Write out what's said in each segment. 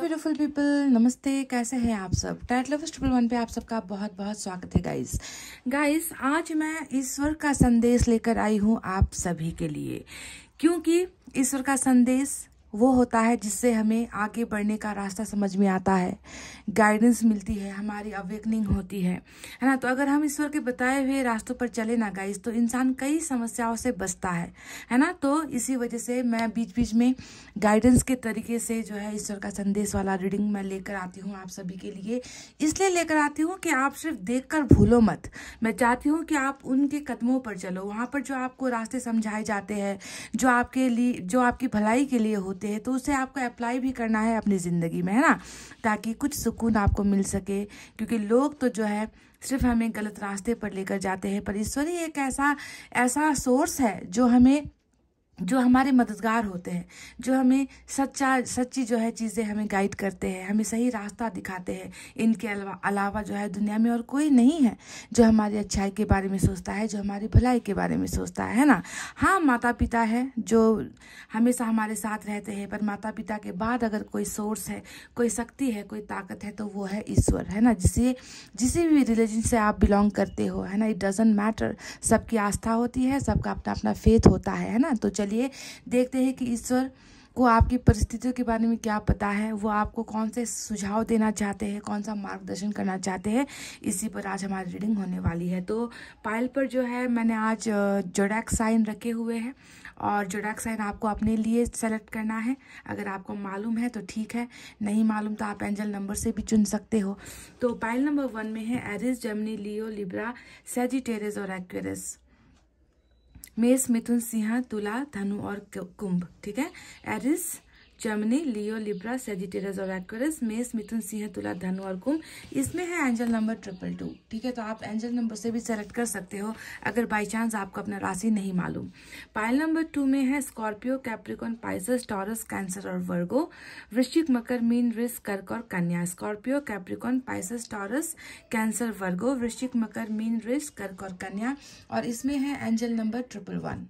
Beautiful people नमस्ते कैसे हैं आप सब टाइट लव ट्रिपल वन पे आप सबका बहुत बहुत स्वागत है गाइस गाइस आज मैं ईश्वर का संदेश लेकर आई हूँ आप सभी के लिए क्योंकि ईश्वर का संदेश वो होता है जिससे हमें आगे बढ़ने का रास्ता समझ में आता है गाइडेंस मिलती है हमारी अवेकनिंग होती है है ना तो अगर हम ईश्वर के बताए हुए रास्तों पर चले ना गाइज तो इंसान कई समस्याओं से बचता है है ना तो इसी वजह से मैं बीच बीच में गाइडेंस के तरीके से जो है ईश्वर का संदेश वाला रीडिंग मैं लेकर आती हूँ आप सभी के लिए इसलिए लेकर आती हूँ कि आप सिर्फ देख कर भूलो मत मैं चाहती हूँ कि आप उनके कदमों पर चलो वहाँ पर जो आपको रास्ते समझाए जाते हैं जो आपके लिए जो आपकी भलाई के लिए होते होते हैं तो उसे आपको अप्लाई भी करना है अपनी ज़िंदगी में है ना ताकि कुछ सुकून आपको मिल सके क्योंकि लोग तो जो है सिर्फ हमें गलत रास्ते पर लेकर जाते हैं पर ईश्वरी एक ऐसा ऐसा सोर्स है जो हमें जो हमारे मददगार होते हैं जो हमें सच्चा सच्ची जो है चीज़ें हमें गाइड करते हैं हमें सही रास्ता दिखाते हैं इनके अलावा अलावा जो है दुनिया में और कोई नहीं है जो हमारी अच्छाई के बारे में सोचता है जो हमारी भलाई के बारे में सोचता है ना हाँ माता पिता है जो हमेशा हमारे साथ रहते हैं पर माता पिता के बाद अगर कोई सोर्स है कोई शक्ति है कोई ताकत है तो वो है ईश्वर है ना जिसे जिसी भी रिलीजन से आप बिलोंग करते हो है ना इट डजेंट मैटर सबकी आस्था होती है सबका अपना अपना फेथ होता है ना तो चलिए देखते हैं कि ईश्वर को आपकी परिस्थितियों के बारे में क्या पता है वो आपको कौन से सुझाव देना चाहते हैं कौन सा मार्गदर्शन करना चाहते हैं इसी पर आज हमारी रीडिंग होने वाली है तो पायल पर जो है मैंने आज जोडैक साइन रखे हुए हैं और जोडैक साइन आपको अपने लिए सेलेक्ट करना है अगर आपको मालूम है तो ठीक है नहीं मालूम तो आप एंजल नंबर से भी चुन सकते हो तो पायल नंबर वन में है एरिस जमनी लियो लिब्रा सेजिटेरिस और एक्वेरिस मेष मिथुन सिंह तुला धनु और कुंभ ठीक है Aries Gemini Leo Libra Sagittarius और एक्वेरस मेस मिथुन सिंह तुला धनु और कुंभ इसमें है एंजल नंबर ट्रिपल टू ठीक है तो आप एंजल नंबर से भी सेलेक्ट कर सकते हो अगर बाई चांस आपको अपना राशि नहीं मालूम पायल नंबर टू में है Scorpio Capricorn Pisces Taurus Cancer और वर्गो वृश्चिक मकर मीन रिस कर्क और Kanya Scorpio Capricorn Pisces Taurus Cancer Virgo Vrishchik Makar Meen रिस कर्क और कन्या और इसमें है एंजल नंबर ट्रिपल वन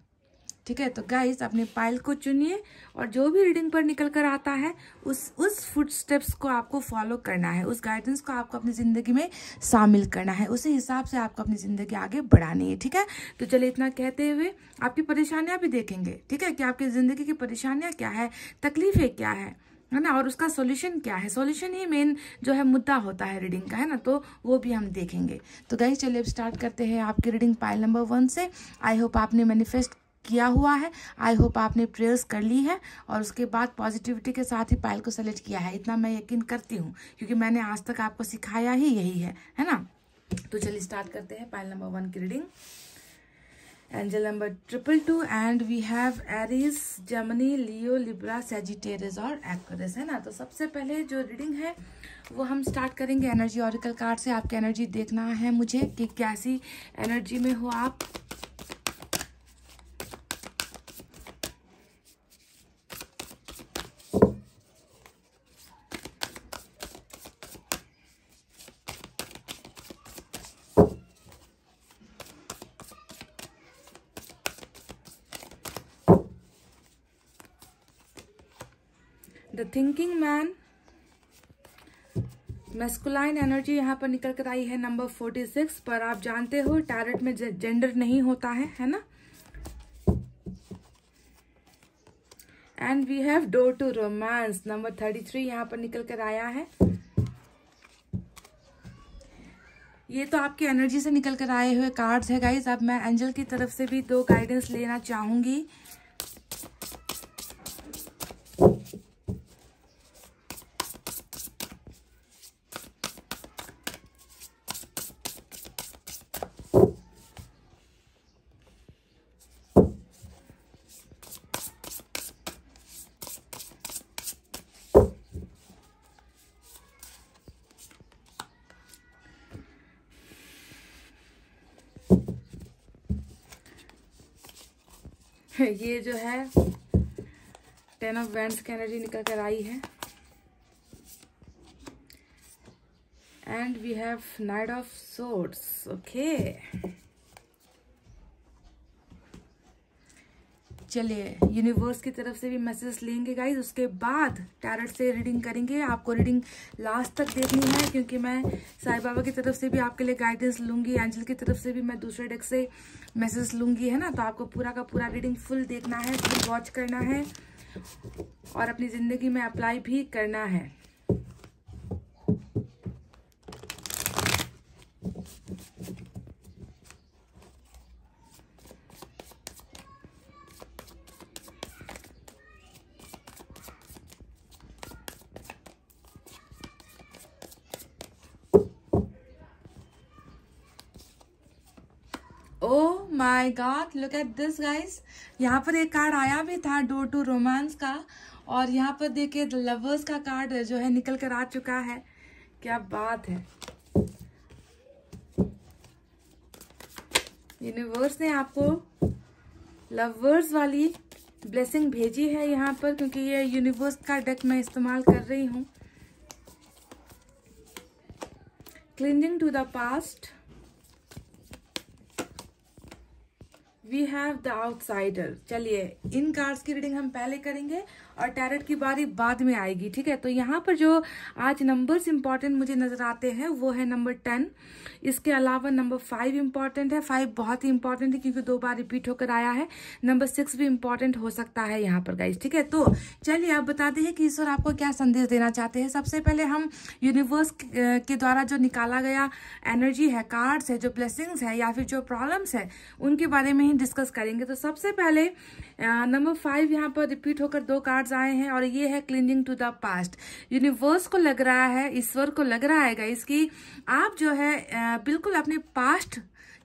ठीक है तो गाइस अपने पाइल को चुनिए और जो भी रीडिंग पर निकल कर आता है उस उस फुटस्टेप्स स्टेप्स को आपको फॉलो करना है उस गाइडेंस को आपको अपनी ज़िंदगी में शामिल करना है उसी हिसाब से आपको अपनी ज़िंदगी आगे बढ़ानी है ठीक है तो चलिए इतना कहते हुए आपकी परेशानियाँ भी देखेंगे ठीक है कि आपकी ज़िंदगी की परेशानियाँ क्या है तकलीफ़ें क्या है है ना और उसका सॉल्यूशन क्या है सॉल्यूशन ही मेन जो है मुद्दा होता है रीडिंग का है ना तो वो भी हम देखेंगे तो गाइस चलिए अब स्टार्ट करते हैं आपकी रीडिंग पाइल नंबर वन से आई होप आपने मैनिफेस्ट किया हुआ है आई होप आपने प्रेयर्स कर ली है और उसके बाद पॉजिटिविटी के साथ ही पायल को सेलेक्ट किया है इतना मैं यकीन करती हूँ क्योंकि मैंने आज तक आपको सिखाया ही यही है है ना तो चलिए स्टार्ट करते हैं पायल नंबर वन की reading angel number triple two and we have Aries Gemini Leo Libra Sagittarius और एक्रेस है ना तो सबसे पहले जो रीडिंग है वो हम स्टार्ट करेंगे एनर्जी ऑरिकल कार्ड से आपकी एनर्जी देखना है मुझे कि कैसी एनर्जी में हो आप the thinking man masculine energy यहाँ पर निकल कर आई है नंबर फोर्टी सिक्स पर आप जानते हो टैरेट में जेंडर नहीं होता है है ना and we have door to romance number thirty three यहाँ पर निकल कर आया है ये तो आपकी एनर्जी से निकल कर आए हुए कार्ड्स है गाइज अब मैं एंजल की तरफ से भी दो गाइडेंस लेना चाहूंगी ये जो है टेन ऑफ बैंड की एनर्जी निकल कर आई है and we have knight of swords okay चलिए यूनिवर्स की तरफ से भी मैसेज लेंगे गाइज उसके बाद टैरट से रीडिंग करेंगे आपको रीडिंग लास्ट तक देखनी है क्योंकि मैं साई बाबा की तरफ से भी आपके लिए गाइडेंस लूँगी एंजल की तरफ से भी मैं दूसरे डेक से मैसेज लूँगी है ना तो आपको पूरा का पूरा रीडिंग फुल देखना है फुल वॉच करना है और अपनी ज़िंदगी में अप्लाई भी करना है god look at this guys यहाँ पर एक कार्ड आया भी था डोर टू रोमांस का और यहाँ पर देखिए लवर्स का कार्ड जो है निकल कर आ चुका है क्या बात है यूनिवर्स ने आपको लवर्स वाली ब्लेसिंग भेजी है यहाँ पर क्योंकि ये यूनिवर्स का डेक मैं इस्तेमाल कर रही हूँ cleansing to the past we have the outsider चलिए इन कार्ड्स की रीडिंग हम पहले करेंगे और टैरेट की बारी बाद में आएगी ठीक है तो यहाँ पर जो आज नंबर्स इंपॉर्टेंट मुझे नजर आते हैं वो है नंबर टेन इसके अलावा नंबर फाइव इंपॉर्टेंट है फाइव बहुत ही इंपॉर्टेंट है क्योंकि दो बार रिपीट होकर आया है नंबर सिक्स भी इंपॉर्टेंट हो सकता है यहाँ पर गाइज ठीक है तो चलिए आप बताते हैं कि ईश्वर आपको क्या संदेश देना चाहते हैं सबसे पहले हम यूनिवर्स के द्वारा जो निकाला गया एनर्जी है कार्ड्स है जो ब्लेसिंग्स है या फिर जो प्रॉब्लम्स है उनके बारे में ही डिस्कस करेंगे तो सबसे पहले नंबर फाइव यहाँ पर रिपीट होकर दो कार्ड्स आए हैं और ये है cleansing to the past universe को लग रहा है ईश्वर को लग रहा है गाइस कि आप जो है बिल्कुल अपने पास्ट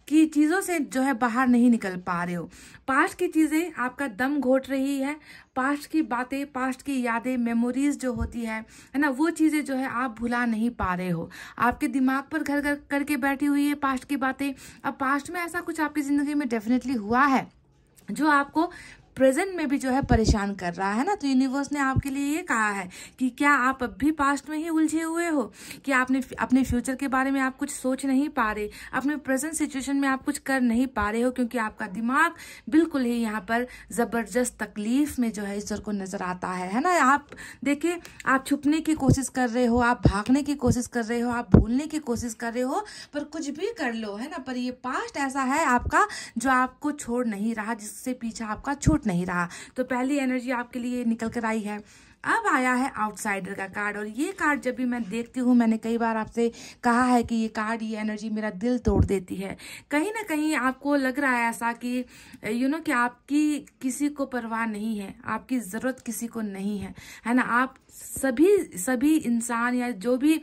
की चीज़ों से जो है बाहर नहीं निकल पा रहे हो पास्ट की चीज़ें आपका दम घोट रही है पास्ट की बातें पास्ट की यादें मेमोरीज जो होती है है ना वो चीज़ें जो है आप भुला नहीं पा रहे हो आपके दिमाग पर घर घर करके बैठी हुई है पास्ट की बातें अब पास्ट में ऐसा कुछ आपकी ज़िंदगी में डेफिनेटली हुआ है जो आपको प्रेजेंट में भी जो है परेशान कर रहा है ना तो यूनिवर्स ने आपके लिए ये कहा है कि क्या आप अब भी पास्ट में ही उलझे हुए हो कि आपने अपने फ्यूचर के बारे में आप कुछ सोच नहीं पा रहे अपने प्रेजेंट सिचुएशन में आप कुछ कर नहीं पा रहे हो क्योंकि आपका दिमाग बिल्कुल ही यहाँ पर ज़बरदस्त तकलीफ में जो है ईश्वर को नज़र आता है है ना आप देखिए आप छुपने की कोशिश कर रहे हो आप भागने की कोशिश कर रहे हो आप भूलने की कोशिश कर रहे हो पर कुछ भी कर लो है ना पर ये पास्ट ऐसा है आपका जो आपको छोड़ नहीं रहा जिससे पीछा आपका छूट नहीं रहा तो पहली एनर्जी आपके लिए निकल कर आई है अब आया है आउटसाइडर का कार्ड और ये कार्ड जब भी मैं देखती हूँ मैंने कई बार आपसे कहा है कि ये कार्ड ये एनर्जी मेरा दिल तोड़ देती है कहीं ना कहीं आपको लग रहा है ऐसा कि यू नो कि आपकी किसी को परवाह नहीं है आपकी ज़रूरत किसी को नहीं है है ना आप सभी सभी इंसान या जो भी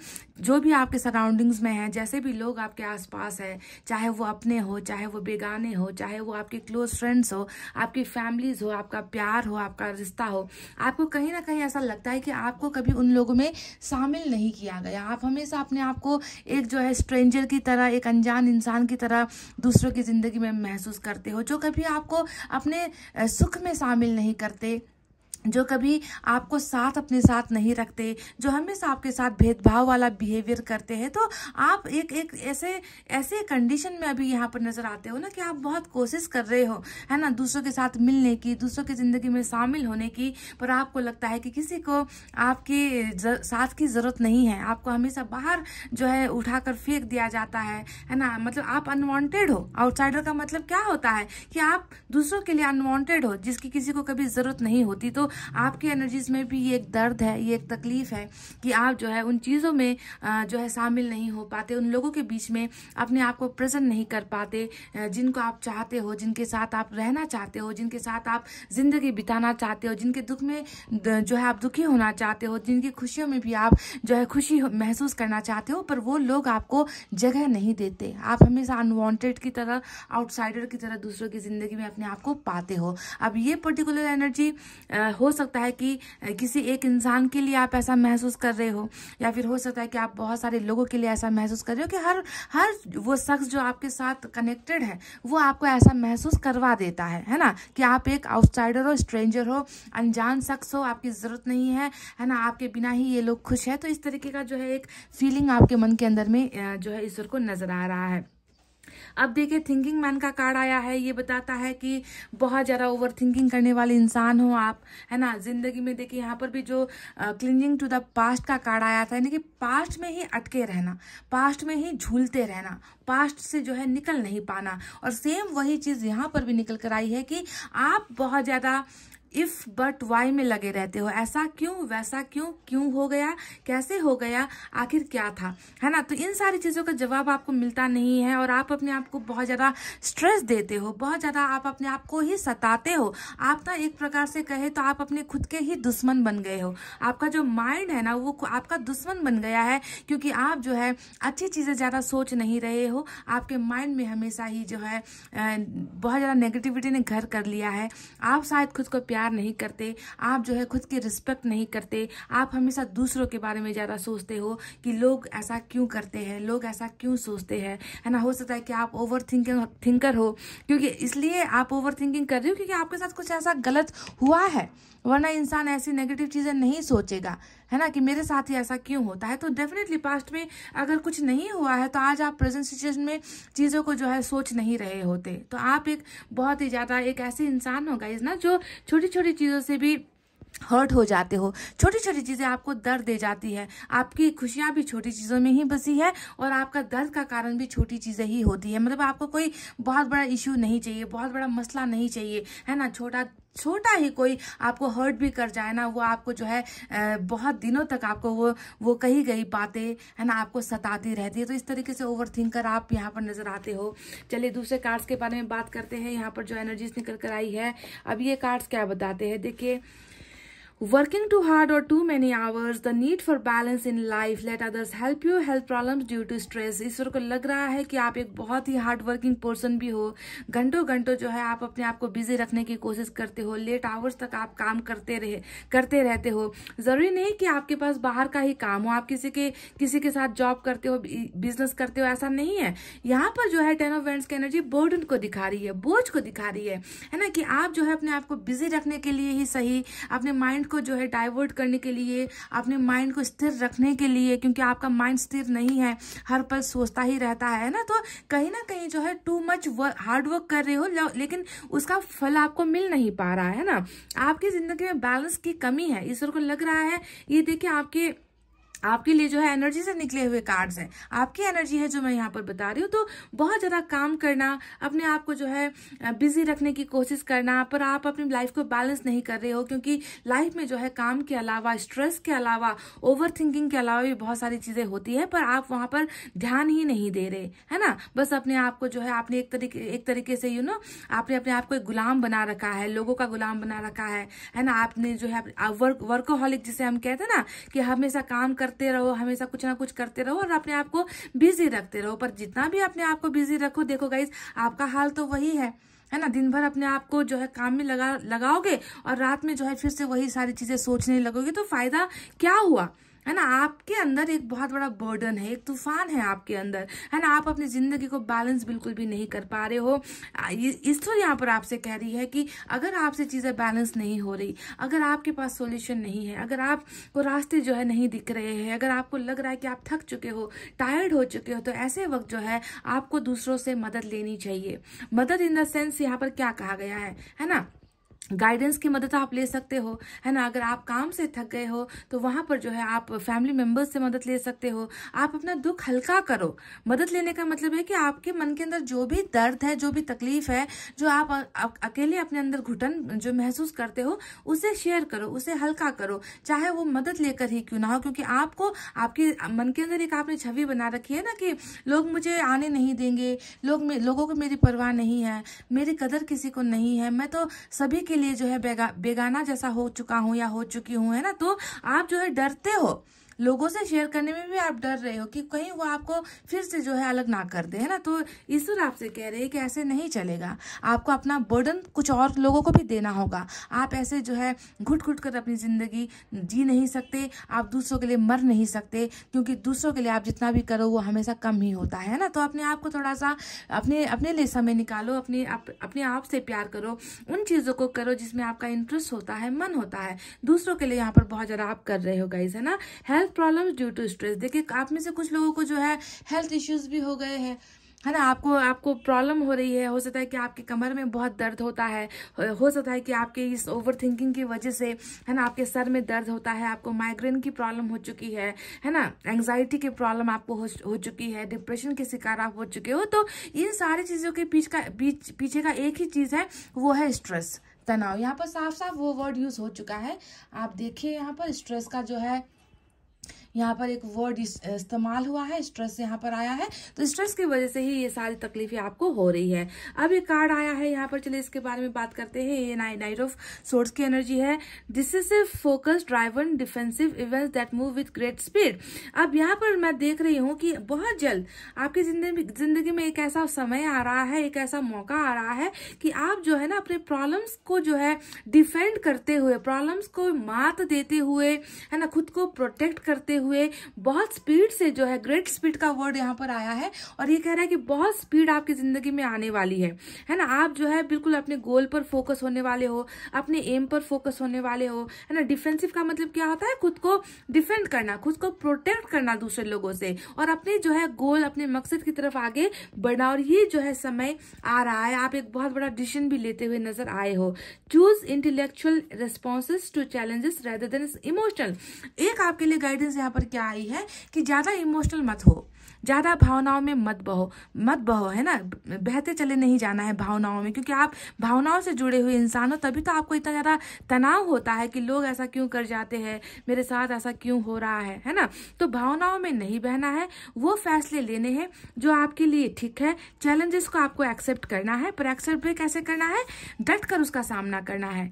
जो भी आपके सराउंडिंग्स में हैं जैसे भी लोग आपके आसपास हैं चाहे वो अपने हो चाहे वो बेगाने हो चाहे वो आपके क्लोज फ्रेंड्स हो आपकी फैमिलीज हो आपका प्यार हो आपका रिश्ता हो आपको कहीं ना कहीं ऐसा लगता है कि आपको कभी उन लोगों में शामिल नहीं किया गया आप हमेशा अपने आप को एक जो है स्ट्रेंजर की तरह एक अनजान इंसान की तरह दूसरों की ज़िंदगी में महसूस करते हो जो कभी आपको अपने सुख में शामिल नहीं करते जो कभी आपको साथ अपने साथ नहीं रखते जो हमेशा आपके साथ भेदभाव वाला बिहेवियर करते हैं तो आप एक एक ऐसे ऐसे कंडीशन में अभी यहाँ पर नजर आते हो ना कि आप बहुत कोशिश कर रहे हो है ना दूसरों के साथ मिलने की दूसरों की जिंदगी में शामिल होने की पर आपको लगता है कि किसी को आपके साथ की जरूरत नहीं है आपको हमेशा बाहर जो है उठाकर फेंक दिया जाता है है ना मतलब आप अनवांटेड हो आउटसाइडर का मतलब क्या होता है कि आप दूसरों के लिए अनवांटेड हो जिसकी किसी को कभी जरूरत नहीं होती तो आपके एनर्जीज में भी ये एक दर्द है ये एक तकलीफ है कि आप जो है उन चीज़ों में जो है शामिल नहीं हो पाते उन लोगों के बीच में अपने आप को प्रेजेंट नहीं कर पाते जिनको आप चाहते हो जिनके साथ आप रहना चाहते हो जिनके साथ आप जिंदगी बिताना चाहते हो जिनके दुख में जो है आप दुखी होना चाहते हो जिनकी खुशियों में भी आप जो है खुशी महसूस करना चाहते हो पर वो लोग आपको जगह नहीं देते आप हमेशा अनवांटेड की तरह आउटसाइडर की तरह दूसरों की ज़िंदगी में अपने आप को पाते हो अब ये पर्टिकुलर एनर्जी हो हो सकता है कि किसी एक इंसान के लिए आप ऐसा महसूस कर रहे हो या फिर हो सकता है कि आप बहुत सारे लोगों के लिए ऐसा महसूस कर रहे हो कि हर हर वो शख्स जो आपके साथ कनेक्टेड है वो आपको ऐसा महसूस करवा देता है है ना कि आप एक आउटसाइडर हो स्ट्रेंजर हो अनजान शख्स हो आपकी ज़रूरत नहीं है है ना आपके बिना ही ये लोग खुश है तो इस तरीके का जो है एक फीलिंग आपके मन के अंदर में जो है ईश्वर को नज़र आ रहा है अब देखिए थिंकिंग मैन का कार्ड आया है ये बताता है कि बहुत ज़्यादा ओवर थिंकिंग करने वाले इंसान हो आप है ना जिंदगी में देखिए यहाँ पर भी जो क्लिंजिंग टू द पास्ट का कार्ड आया था यानी कि पास्ट में ही अटके रहना पास्ट में ही झूलते रहना पास्ट से जो है निकल नहीं पाना और सेम वही चीज़ यहाँ पर भी निकल कर आई है कि आप बहुत ज़्यादा इफ बट वाई में लगे रहते हो ऐसा क्यों वैसा क्यों क्यों हो गया कैसे हो गया आखिर क्या था है ना तो इन सारी चीज़ों का जवाब आपको मिलता नहीं है और आप अपने आप को बहुत ज़्यादा स्ट्रेस देते हो बहुत ज़्यादा आप अपने आप को ही सताते हो आप ना एक प्रकार से कहे तो आप अपने खुद के ही दुश्मन बन गए हो आपका जो माइंड है ना वो आपका दुश्मन बन गया है क्योंकि आप जो है अच्छी चीज़ें ज़्यादा सोच नहीं रहे हो आपके माइंड में हमेशा ही जो है बहुत ज़्यादा नेगेटिविटी ने घर कर लिया है आप शायद खुद को प्यार प्यार नहीं करते आप जो है खुद की रिस्पेक्ट नहीं करते आप हमेशा दूसरों के बारे में ज़्यादा सोचते हो कि लोग ऐसा क्यों करते हैं लोग ऐसा क्यों सोचते हैं है ना हो सकता है कि आप ओवर थिंकिंग थिंकर हो क्योंकि इसलिए आप ओवर थिंकिंग कर रही हो क्योंकि आपके साथ कुछ ऐसा गलत हुआ है वरना इंसान ऐसी नेगेटिव चीज़ें नहीं सोचेगा है ना कि मेरे साथ ही ऐसा क्यों होता है तो डेफिनेटली पास्ट में अगर कुछ नहीं हुआ है तो आज आप प्रेजेंट सिचुएशन में चीज़ों को जो है सोच नहीं रहे होते तो आप एक बहुत ही ज़्यादा एक ऐसे इंसान होगा इस ना जो छोटी छोटी चीज़ों से भी हर्ट हो जाते हो छोटी छोटी चीज़ें आपको दर्द दे जाती है आपकी खुशियाँ भी छोटी चीज़ों में ही बसी है और आपका दर्द का कारण भी छोटी चीज़ें ही होती है मतलब आपको कोई बहुत बड़ा इश्यू नहीं चाहिए बहुत बड़ा मसला नहीं चाहिए है ना छोटा छोटा ही कोई आपको हर्ट भी कर जाए ना वो आपको जो है बहुत दिनों तक आपको वो वो कही गई बातें है ना आपको सताती रहती है तो इस तरीके से ओवर कर आप यहाँ पर नजर आते हो चलिए दूसरे कार्ड्स के बारे में बात करते हैं यहाँ पर जो एनर्जीज निकल कर आई है अब ये कार्ड्स क्या बताते हैं देखिए Working too hard or too many hours, the need for balance in life, let others help you, health problems due to stress. ईश्वर को लग रहा है कि आप एक बहुत ही हार्ड वर्किंग पर्सन भी हो घंटों घंटों जो है आप अपने आप को बिजी रखने की कोशिश करते हो लेट आवर्स तक आप काम करते रहे करते रहते हो जरूरी नहीं कि आपके पास बाहर का ही काम हो आप किसी के किसी के साथ जॉब करते हो बिजनेस करते हो ऐसा नहीं है यहाँ पर जो है टेन ऑफ वेंट्स की एनर्जी बर्डन को दिखा रही है बोझ को दिखा रही है है ना कि आप जो है अपने आप को बिजी रखने के लिए ही सही अपने माइंड माइंड को जो है डाइवर्ट करने के लिए अपने माइंड को स्थिर रखने के लिए क्योंकि आपका माइंड स्थिर नहीं है हर पल सोचता ही रहता है ना तो कहीं ना कहीं जो है टू मच हार्ड वर्क कर रहे हो लेकिन उसका फल आपको मिल नहीं पा रहा है ना आपकी जिंदगी में बैलेंस की कमी है ईश्वर को लग रहा है ये देखिए आपके आपके लिए जो है एनर्जी से निकले हुए कार्ड्स हैं आपकी एनर्जी है जो मैं यहाँ पर बता रही हूँ तो बहुत ज़्यादा काम करना अपने आप को जो है बिजी रखने की कोशिश करना पर आप अपनी लाइफ को बैलेंस नहीं कर रहे हो क्योंकि लाइफ में जो है काम के अलावा स्ट्रेस के अलावा ओवर थिंकिंग के अलावा भी बहुत सारी चीज़ें होती है पर आप वहाँ पर ध्यान ही नहीं दे रहे है ना बस अपने आप को जो है आपने एक तरीके एक तरीके से यू नो आपने अपने आप को एक गुलाम बना रखा है लोगों का गुलाम बना रखा है है ना आपने जो है वर्क वर्कोहॉलिक जिसे हम कहते हैं ना कि हमेशा काम कर करते रहो हमेशा कुछ ना कुछ करते रहो और अपने आप को बिजी रखते रहो पर जितना भी अपने आप को बिजी रखो देखो गाइज आपका हाल तो वही है है ना दिन भर अपने आप को जो है काम में लगा लगाओगे और रात में जो है फिर से वही सारी चीजें सोचने लगोगे तो फायदा क्या हुआ है ना आपके अंदर एक बहुत बड़ा बर्डन है एक तूफान है आपके अंदर है ना आप अपनी ज़िंदगी को बैलेंस बिल्कुल भी नहीं कर पा रहे हो ईश्वर यहाँ पर आपसे कह रही है कि अगर आपसे चीज़ें बैलेंस नहीं हो रही अगर आपके पास सोल्यूशन नहीं है अगर आपको रास्ते जो है नहीं दिख रहे हैं अगर आपको लग रहा है कि आप थक चुके हो टायर्ड हो चुके हो तो ऐसे वक्त जो है आपको दूसरों से मदद लेनी चाहिए मदद इन द सेंस यहाँ पर क्या कहा गया है है ना गाइडेंस की मदद आप ले सकते हो है ना अगर आप काम से थक गए हो तो वहाँ पर जो है आप फैमिली मेम्बर्स से मदद ले सकते हो आप अपना दुख हल्का करो मदद लेने का मतलब है कि आपके मन के अंदर जो भी दर्द है जो भी तकलीफ है जो आप अकेले अपने अंदर घुटन जो महसूस करते हो उसे शेयर करो उसे हल्का करो चाहे वो मदद लेकर ही क्यों ना हो क्योंकि आपको आपके मन के अंदर एक आपने छवि बना रखी है ना कि लोग मुझे आने नहीं देंगे लोग लोगों को मेरी परवाह नहीं है मेरी कदर किसी को नहीं है मैं तो सभी के लिए जो है बेगा बेगाना जैसा हो चुका हूँ या हो चुकी हूँ है ना तो आप जो है डरते हो लोगों से शेयर करने में भी आप डर रहे हो कि कहीं वो आपको फिर से जो है अलग ना कर दे है ना तो ईश्वर आपसे कह रहे हैं कि ऐसे नहीं चलेगा आपको अपना बर्डन कुछ और लोगों को भी देना होगा आप ऐसे जो है घुट घुट कर अपनी ज़िंदगी जी नहीं सकते आप दूसरों के लिए मर नहीं सकते क्योंकि दूसरों के लिए आप जितना भी करो वो हमेशा कम ही होता है ना तो अपने आप को थोड़ा सा अपने अपने लिए समय निकालो अपने अप, अपने आप से प्यार करो उन चीज़ों को करो जिसमें आपका इंटरेस्ट होता है मन होता है दूसरों के लिए यहाँ पर बहुत ज़्यादा आप कर रहे हो गाइज है ना health health problem due to stress देखिए आप में से कुछ लोगों को जो है हेल्थ इश्यूज भी हो गए हैं है ना आपको आपको प्रॉब्लम हो रही है हो सकता है कि आपके कमर में बहुत दर्द होता है हो सकता है कि आपके इस ओवर थिंकिंग की वजह से है ना आपके सर में दर्द होता है आपको माइग्रेन की प्रॉब्लम हो चुकी है है ना एंग्जाइटी की प्रॉब्लम आपको हो, हो चुकी है डिप्रेशन के शिकार आप हो चुके हो तो इन सारी चीज़ों के पीछे का पीछ, पीछे का एक ही चीज़ है वो है स्ट्रेस तनाव यहाँ पर साफ साफ वो वर्ड यूज़ हो चुका है आप देखिए यहाँ पर स्ट्रेस का जो है यहाँ पर एक वर्ड इस्तेमाल हुआ है स्ट्रेस यहाँ पर आया है तो स्ट्रेस की वजह से ही ये सारी तकलीफें आपको हो रही है अब ये कार्ड आया है यहाँ पर चलिए इसके बारे में बात करते हैं ये नाइट ऑफ सोर्स की एनर्जी है a focus driven defensive events that move with great speed अब यहाँ पर मैं देख रही हूँ कि बहुत जल्द आपकी जिंदगी जिंदगी में एक ऐसा समय आ रहा है एक ऐसा मौका आ रहा है कि आप जो है ना अपने प्रॉब्लम्स को जो है डिफेंड करते हुए प्रॉब्लम्स को मात देते हुए है ना खुद को प्रोटेक्ट करते हुए हुए बहुत स्पीड से जो है ग्रेट स्पीड का वर्ड यहाँ पर आया है और ये कह रहा है कि बहुत स्पीड आपकी ज़िंदगी में आने वाली है है ना आप जो है बिल्कुल अपने गोल पर फोकस होने वाले हो अपने एम पर फोकस होने वाले हो है ना डिफेंसिव का मतलब क्या होता है खुद को डिफेंड करना खुद को प्रोटेक्ट करना दूसरे लोगों से और अपने जो है गोल अपने मकसद की तरफ आगे बढ़ना और ये जो है समय आ रहा है आप एक बहुत बड़ा डिसीजन भी लेते हुए नजर आए हो choose intellectual responses to challenges rather than emotional एक आपके लिए गाइडेंस यहाँ पर क्या आई है कि ज़्यादा इमोशनल मत हो ज़्यादा भावनाओं में मत बहो मत बहो है ना बहते चले नहीं जाना है भावनाओं में क्योंकि आप भावनाओं से जुड़े हुए इंसान हो तभी तो आपको इतना ज़्यादा तनाव होता है कि लोग ऐसा क्यों कर जाते हैं मेरे साथ ऐसा क्यों हो रहा है है ना तो भावनाओं में नहीं बहना है वो फैसले लेने हैं जो आपके लिए ठीक है चैलेंजेस को आपको एक्सेप्ट करना है पर एक्सेप्ट भी कैसे करना है डट कर उसका सामना करना है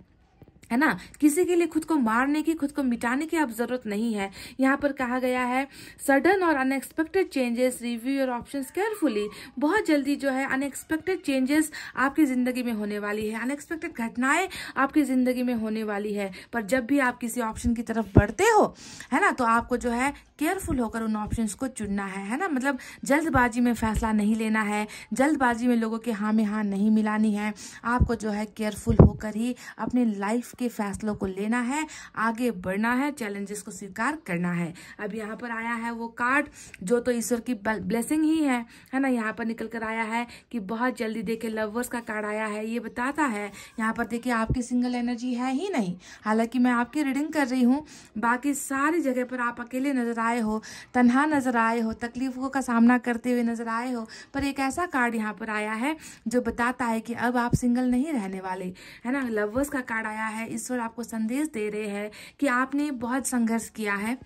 है ना किसी के लिए खुद को मारने की खुद को मिटाने की अब जरूरत नहीं है यहाँ पर कहा गया है सडन और अनएक्सपेक्टेड चेंजेस रिव्यू और ऑप्शंस केयरफुली बहुत जल्दी जो है अनएक्सपेक्टेड चेंजेस आपकी ज़िंदगी में होने वाली है अनएक्सपेक्टेड घटनाएं आपकी ज़िंदगी में होने वाली है पर जब भी आप किसी ऑप्शन की तरफ बढ़ते हो है ना तो आपको जो है केयरफुल होकर उन ऑप्शन को चुनना है है ना मतलब जल्दबाजी में फैसला नहीं लेना है जल्दबाजी में लोगों के हाँ में हाँ नहीं मिलानी है आपको जो है केयरफुल होकर ही अपनी लाइफ के फैसलों को लेना है आगे बढ़ना है चैलेंजेस को स्वीकार करना है अब यहाँ पर आया है वो कार्ड जो तो ईश्वर की ब्लेसिंग ही है है ना यहाँ पर निकल कर आया है कि बहुत जल्दी देखे लवर्स का कार्ड आया है ये बताता है यहाँ पर देखिए आपकी सिंगल एनर्जी है ही नहीं हालांकि मैं आपकी रीडिंग कर रही हूँ बाकी सारी जगह पर आप अकेले नजर आए हो तनहा नजर आए हो तकलीफों का सामना करते हुए नजर आए हो पर एक ऐसा कार्ड यहाँ पर आया है जो बताता है कि अब आप सिंगल नहीं रहने वाले है ना लवर्स का कार्ड आया है है ईश्वर आपको संदेश दे रहे हैं कि आपने बहुत संघर्ष किया है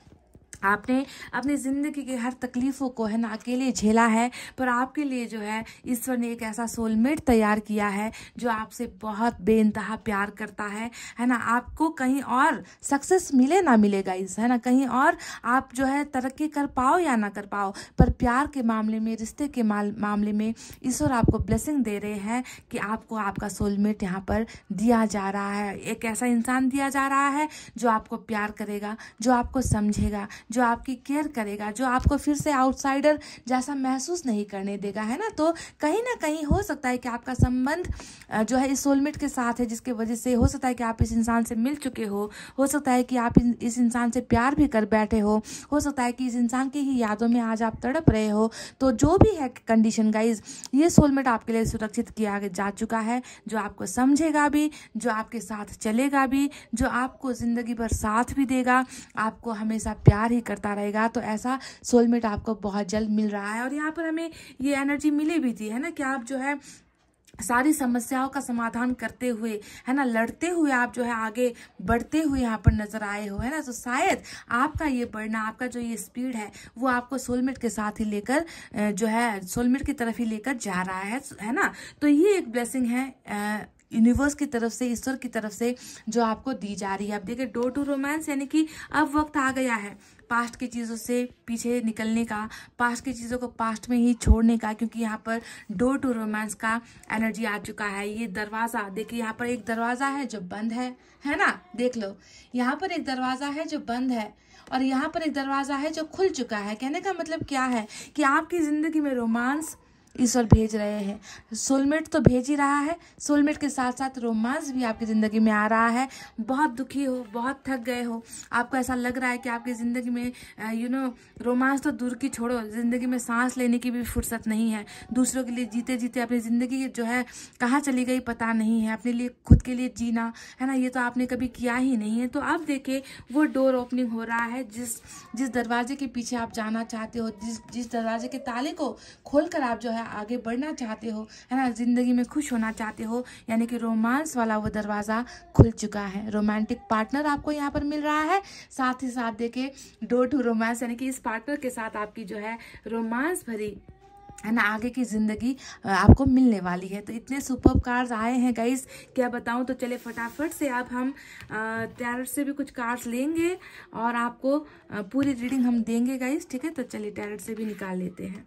आपने अपनी ज़िंदगी की हर तकलीफ़ों को है ना अकेले झेला है पर आपके लिए जो है ईश्वर ने एक ऐसा सोलमेट तैयार किया है जो आपसे बहुत बेानतहा प्यार करता है है ना आपको कहीं और सक्सेस मिले ना मिलेगा इस है ना कहीं और आप जो है तरक्की कर पाओ या ना कर पाओ पर प्यार के मामले में रिश्ते के मामले में ईश्वर आपको ब्लेसिंग दे रहे हैं कि आपको आपका सोलमेट यहाँ पर दिया जा रहा है एक ऐसा इंसान दिया जा रहा है जो आपको प्यार करेगा जो आपको समझेगा जो आपकी केयर करेगा जो आपको फिर से आउटसाइडर जैसा महसूस नहीं करने देगा है ना तो कहीं ना कहीं हो सकता है कि आपका संबंध जो है इस सोलमेट के साथ है जिसके वजह से हो सकता है कि आप इस इंसान से मिल चुके हो हो सकता है कि आप इस इंसान से प्यार भी कर बैठे हो हो सकता है कि इस इंसान की ही यादों में आज आप तड़प रहे हो तो जो भी है कंडीशन गाइज ये सोलमेट आपके लिए सुरक्षित किया जा चुका है जो आपको समझेगा भी जो आपके साथ चलेगा भी जो आपको ज़िंदगी भर साथ भी देगा आपको हमेशा प्यार ही ही करता रहेगा तो ऐसा सोलमेट आपको बहुत जल्द मिल रहा है और यहाँ पर हमें ये एनर्जी मिली भी थी है ना कि आप जो है सारी समस्याओं का समाधान करते हुए है ना लड़ते हुए आप जो है आगे बढ़ते हुए यहाँ पर नजर आए हो है ना तो शायद आपका ये बढ़ना आपका जो ये स्पीड है वो आपको सोलमेट के साथ ही लेकर जो है सोलमेट की तरफ ही लेकर जा रहा है है ना तो ये एक ब्लेसिंग है आ, यूनिवर्स की तरफ से ईश्वर की तरफ से जो आपको दी जा रही है अब देखिए डोर टू रोमांस यानी कि अब वक्त आ गया है पास्ट की चीज़ों से पीछे निकलने का पास्ट की चीज़ों को पास्ट में ही छोड़ने का क्योंकि यहाँ पर डोर टू रोमांस का एनर्जी आ चुका है ये दरवाज़ा देखिए यहाँ पर एक दरवाज़ा है जो बंद है है ना देख लो यहाँ पर एक दरवाज़ा है जो बंद है और यहाँ पर एक दरवाज़ा है जो खुल चुका है कहने का मतलब क्या है कि आपकी ज़िंदगी में रोमांस ईश्वर भेज रहे हैं सोलमेट तो भेज ही रहा है सोलमेट के साथ साथ रोमांस भी आपकी ज़िंदगी में आ रहा है बहुत दुखी हो बहुत थक गए हो आपको ऐसा लग रहा है कि आपकी ज़िंदगी में यू नो रोमांस तो दूर की छोड़ो ज़िंदगी में सांस लेने की भी फुर्सत नहीं है दूसरों के लिए जीते जीते अपनी ज़िंदगी जो है कहाँ चली गई पता नहीं है अपने लिए खुद के लिए जीना है ना ये तो आपने कभी किया ही नहीं है तो अब देखिए वो डोर ओपनिंग हो रहा है जिस जिस दरवाजे के पीछे आप जाना चाहते हो जिस जिस दरवाजे के ताले को खोल कर आप जो है आगे बढ़ना चाहते हो है ना ज़िंदगी में खुश होना चाहते हो यानी कि रोमांस वाला वो दरवाज़ा खुल चुका है रोमांटिक पार्टनर आपको यहाँ पर मिल रहा है साथ ही साथ देखे डोर टू रोमांस यानी कि इस पार्टनर के साथ आपकी जो है रोमांस भरी है ना आगे की ज़िंदगी आपको मिलने वाली है तो इतने सुपर कार्ड्स आए हैं गाइस क्या बताऊं तो चले फटाफट से आप हम टैरट से भी कुछ कार्ड्स लेंगे और आपको पूरी रीडिंग हम देंगे गाइस ठीक है तो चलिए टैरट से भी निकाल लेते हैं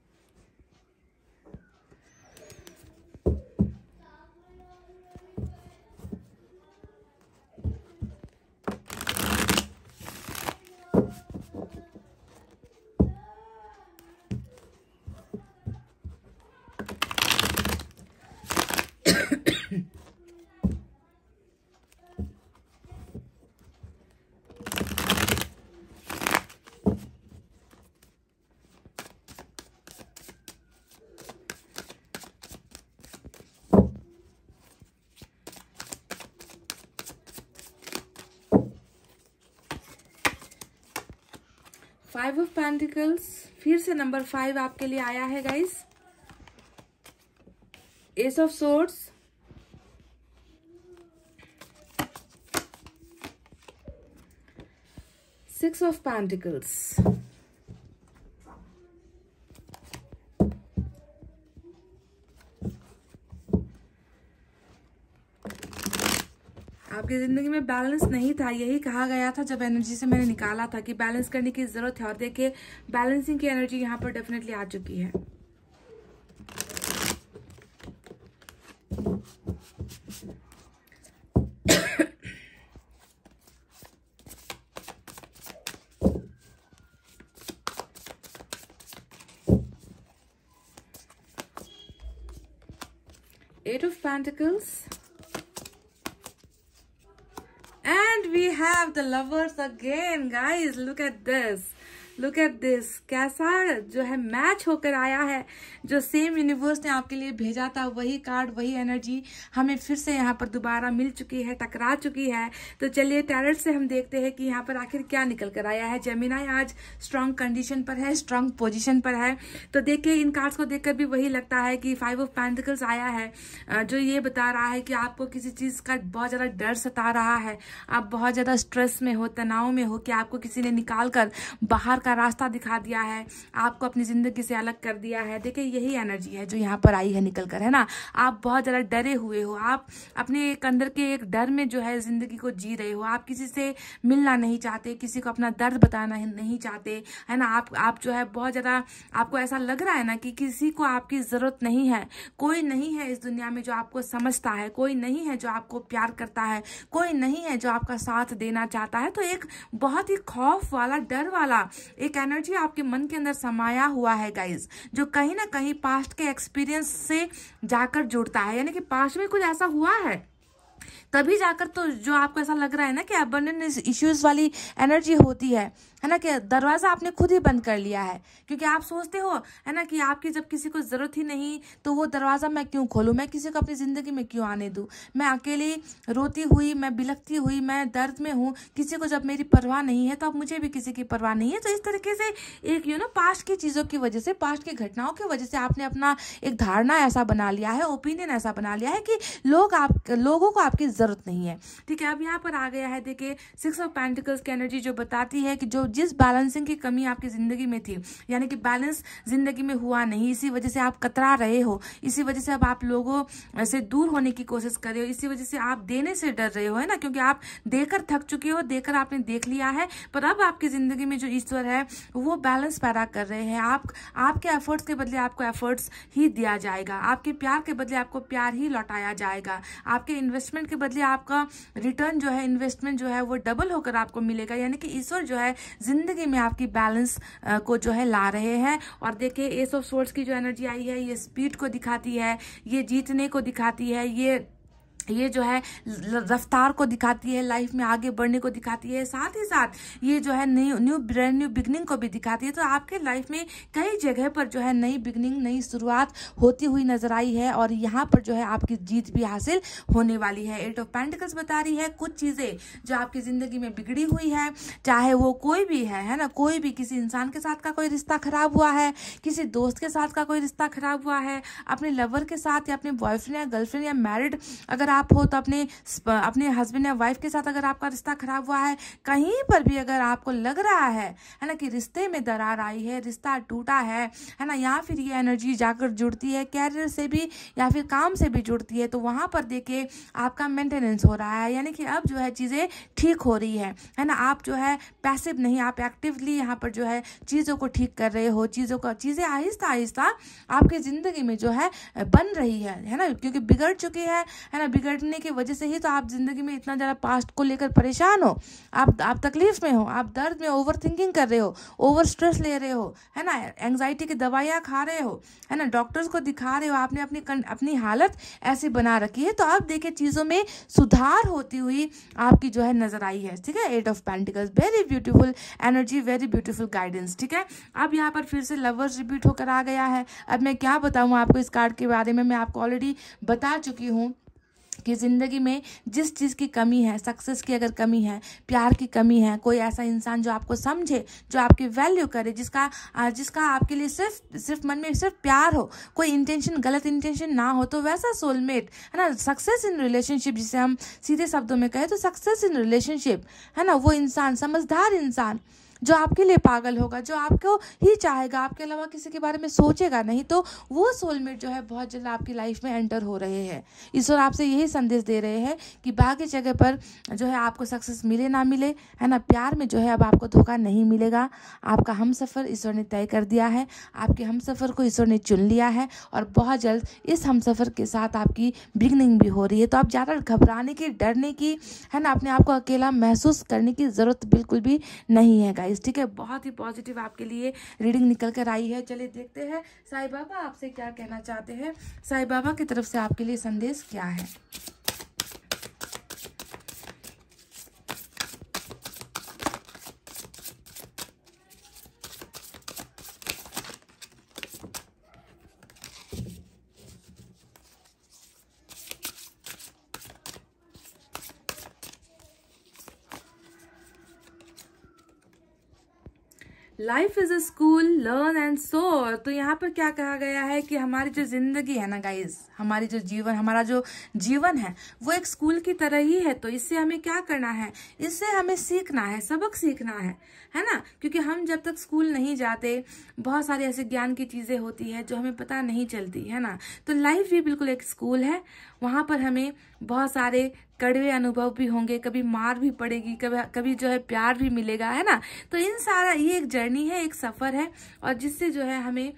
फाइव ऑफ पेंटिकल्स फिर से नंबर फाइव आपके लिए आया है guys ace of swords six of pentacles आपकी ज़िंदगी में बैलेंस नहीं था यही कहा गया था जब एनर्जी से मैंने निकाला था कि बैलेंस करने की ज़रूरत है और देखिए बैलेंसिंग की एनर्जी यहाँ पर डेफिनेटली आ चुकी है Eight of Pentacles have the lovers again guys look at this look at this कैसा जो है मैच होकर आया है जो सेम यूनिवर्स ने आपके लिए भेजा था वही कार्ड वही एनर्जी हमें फिर से यहाँ पर दोबारा मिल चुकी है टकरा चुकी है तो चलिए टैरट से हम देखते हैं कि यहाँ पर आखिर क्या निकल कर आया है जेमिना आज स्ट्रांग कंडीशन पर है स्ट्रांग पोजिशन पर है तो देखिए इन कार्ड्स को देखकर भी वही लगता है कि फाइव ऑफ पैंथिकल्स आया है जो ये बता रहा है कि आपको किसी चीज़ का बहुत ज़्यादा डर सता रहा है आप बहुत ज़्यादा स्ट्रेस में हो तनाव में हो कि आपको किसी ने निकाल कर बाहर का का रास्ता दिखा दिया है आपको अपनी ज़िंदगी से अलग कर दिया है देखिए यही एनर्जी है जो यहाँ पर आई है निकल कर है ना आप बहुत ज़्यादा डरे हुए हो आप अपने एक अंदर के एक डर में जो है ज़िंदगी को जी रहे हो आप किसी से मिलना नहीं चाहते किसी को अपना दर्द बताना नहीं चाहते है ना आप आप जो है बहुत ज़्यादा आपको ऐसा लग रहा है ना कि किसी को आपकी ज़रूरत नहीं है कोई नहीं है इस दुनिया में जो आपको समझता है कोई नहीं है जो आपको प्यार करता है कोई नहीं है जो आपका साथ देना चाहता है तो एक बहुत ही खौफ वाला डर वाला एक एनर्जी आपके मन के अंदर समाया हुआ है गाइज जो कहीं ना कहीं पास्ट के एक्सपीरियंस से जाकर जुड़ता है यानी कि पास्ट में कुछ ऐसा हुआ है तभी जाकर तो जो आपको ऐसा लग रहा है ना कि अबंडेंस इश्यूज वाली एनर्जी होती है है ना कि दरवाज़ा आपने खुद ही बंद कर लिया है क्योंकि आप सोचते हो है ना कि आपकी जब किसी को ज़रूरत ही नहीं तो वो दरवाज़ा मैं क्यों खोलूँ मैं किसी को अपनी ज़िंदगी में क्यों आने दूँ मैं अकेली रोती हुई मैं बिलखती हुई मैं दर्द में हूँ किसी को जब मेरी परवाह नहीं है तो अब मुझे भी किसी की परवाह नहीं है तो इस तरीके से एक यू नो पास्ट की चीज़ों की वजह से पास्ट की घटनाओं की वजह से आपने अपना एक धारणा ऐसा बना लिया है ओपिनियन ऐसा बना लिया है कि लोग आप लोगों को आपकी ज़रूरत नहीं है ठीक है अब यहाँ पर आ गया है देखिए सिक्स ऑफ पेंटिकल्स की एनर्जी जो बताती है कि जो जिस बैलेंसिंग की कमी आपकी ज़िंदगी में थी यानी कि बैलेंस ज़िंदगी में हुआ नहीं इसी वजह से आप कतरा रहे हो इसी वजह से अब आप लोगों से दूर होने की कोशिश कर रहे हो इसी वजह से आप देने से डर रहे हो है ना क्योंकि आप देकर थक चुके हो देकर आपने देख लिया है पर अब आपकी ज़िंदगी में जो ईश्वर है वो बैलेंस पैदा कर रहे हैं आप आपके एफर्ट्स के बदले आपको एफर्ट्स ही दिया जाएगा आपके प्यार के बदले आपको प्यार ही लौटाया जाएगा आपके इन्वेस्टमेंट के बदले आपका रिटर्न जो है इन्वेस्टमेंट जो है वो डबल होकर आपको मिलेगा यानी कि ईश्वर जो है ज़िंदगी में आपकी बैलेंस को जो है ला रहे हैं और देखिए एस ऑफ सोर्स की जो एनर्जी आई है ये स्पीड को दिखाती है ये जीतने को दिखाती है ये ये जो है रफ्तार को दिखाती है लाइफ में आगे बढ़ने को दिखाती है साथ ही साथ ये जो है new new brand new beginning को भी दिखाती है तो आपके लाइफ में कई जगह पर जो है नई बिगनिंग नई शुरुआत होती हुई नजर आई है और यहाँ पर जो है आपकी जीत भी हासिल होने वाली है एट ऑफ पेंटिकल्स बता रही है कुछ चीज़ें जो आपकी ज़िंदगी में बिगड़ी हुई है चाहे वो कोई भी है है ना कोई भी किसी इंसान के साथ का कोई रिश्ता खराब हुआ है किसी दोस्त के साथ का कोई रिश्ता खराब हुआ है अपने लवर के साथ या अपने बॉयफ्रेंड या गर्लफ्रेंड या मैरिड अगर आप हो तो अपने अपने हस्बैंड या वाइफ के साथ अगर आपका रिश्ता खराब हुआ है कहीं पर भी अगर आपको लग रहा है है ना कि रिश्ते में दरार आई है रिश्ता टूटा है है ना या फिर ये एनर्जी जाकर जुड़ती है कैरियर से भी या फिर काम से भी जुड़ती है तो वहाँ पर देखिए आपका मेंटेनेंस हो रहा है यानी कि अब जो है चीज़ें ठीक हो रही है है ना आप जो है पैसिव नहीं आप एक्टिवली यहाँ पर जो है चीज़ों को ठीक कर रहे हो चीज़ों को चीज़ें आहिस्ता आहिस्ता आपकी ज़िंदगी में जो है बन रही है है ना क्योंकि बिगड़ चुकी है है ना बिगड़ने की वजह से ही तो आप ज़िंदगी में इतना ज़्यादा पास्ट को लेकर परेशान हो आप आप तकलीफ में हो आप दर्द में ओवर थिंकिंग कर रहे हो ओवर स्ट्रेस ले रहे हो है ना एंगजाइटी की दवाइयाँ खा रहे हो है ना डॉक्टर्स को दिखा रहे हो आपने अपनी अपनी हालत ऐसी बना रखी है तो आप देखिए चीज़ों में सुधार होती हुई आपकी जो है नज़र आई है ठीक है eight of pentacles very beautiful energy very beautiful guidance ठीक है अब यहाँ पर फिर से लवर्स रिपीट होकर आ गया है अब मैं क्या बताऊँ आपको इस कार्ड के बारे में मैं आपको ऑलरेडी बता चुकी हूँ कि ज़िंदगी में जिस चीज़ की कमी है सक्सेस की अगर कमी है प्यार की कमी है कोई ऐसा इंसान जो आपको समझे जो आपकी वैल्यू करे जिसका जिसका आपके लिए सिर्फ सिर्फ मन में सिर्फ प्यार हो कोई इंटेंशन गलत इंटेंशन ना हो तो वैसा सोलमेट है ना सक्सेस इन रिलेशनशिप जिसे हम सीधे शब्दों में कहें तो सक्सेस इन रिलेशनशिप है ना वो इंसान समझदार इंसान जो आपके लिए पागल होगा जो आपको ही चाहेगा आपके अलावा किसी के बारे में सोचेगा नहीं तो वो सोलमेट जो है बहुत जल्द आपकी लाइफ में एंटर हो रहे हैं ईश्वर आपसे यही संदेश दे रहे हैं कि बाकी जगह पर जो है आपको सक्सेस मिले ना मिले है ना प्यार में जो है अब आपको धोखा नहीं मिलेगा आपका हम सफ़र ईश्वर ने तय कर दिया है आपके हम सफ़र को ईश्वर ने चुन लिया है और बहुत जल्द इस हम सफ़र के साथ आपकी बिगनिंग भी हो रही है तो आप ज़्यादा घबराने की डरने की है ना अपने आप को अकेला महसूस करने की ज़रूरत बिल्कुल भी नहीं है गाइस गाइस ठीक है बहुत ही पॉजिटिव आपके लिए रीडिंग निकल कर आई है चलिए देखते हैं साई बाबा आपसे क्या कहना चाहते हैं साई बाबा की तरफ से आपके लिए संदेश क्या है life is a school learn and soar तो यहाँ पर क्या कहा गया है कि हमारी जो जिंदगी है ना गाइज हमारी जो जीवन हमारा जो जीवन है वो एक स्कूल की तरह ही है तो इससे हमें क्या करना है इससे हमें सीखना है सबक सीखना है है ना क्योंकि हम जब तक स्कूल नहीं जाते बहुत सारी ऐसे ज्ञान की चीजें होती है जो हमें पता नहीं चलती है ना तो लाइफ भी बिल्कुल एक स्कूल है वहां पर हमें बहुत सारे कड़वे अनुभव भी होंगे कभी मार भी पड़ेगी कभी कभी जो है प्यार भी मिलेगा है ना तो इन सारा ये एक जर्नी है एक सफ़र है और जिससे जो है हमें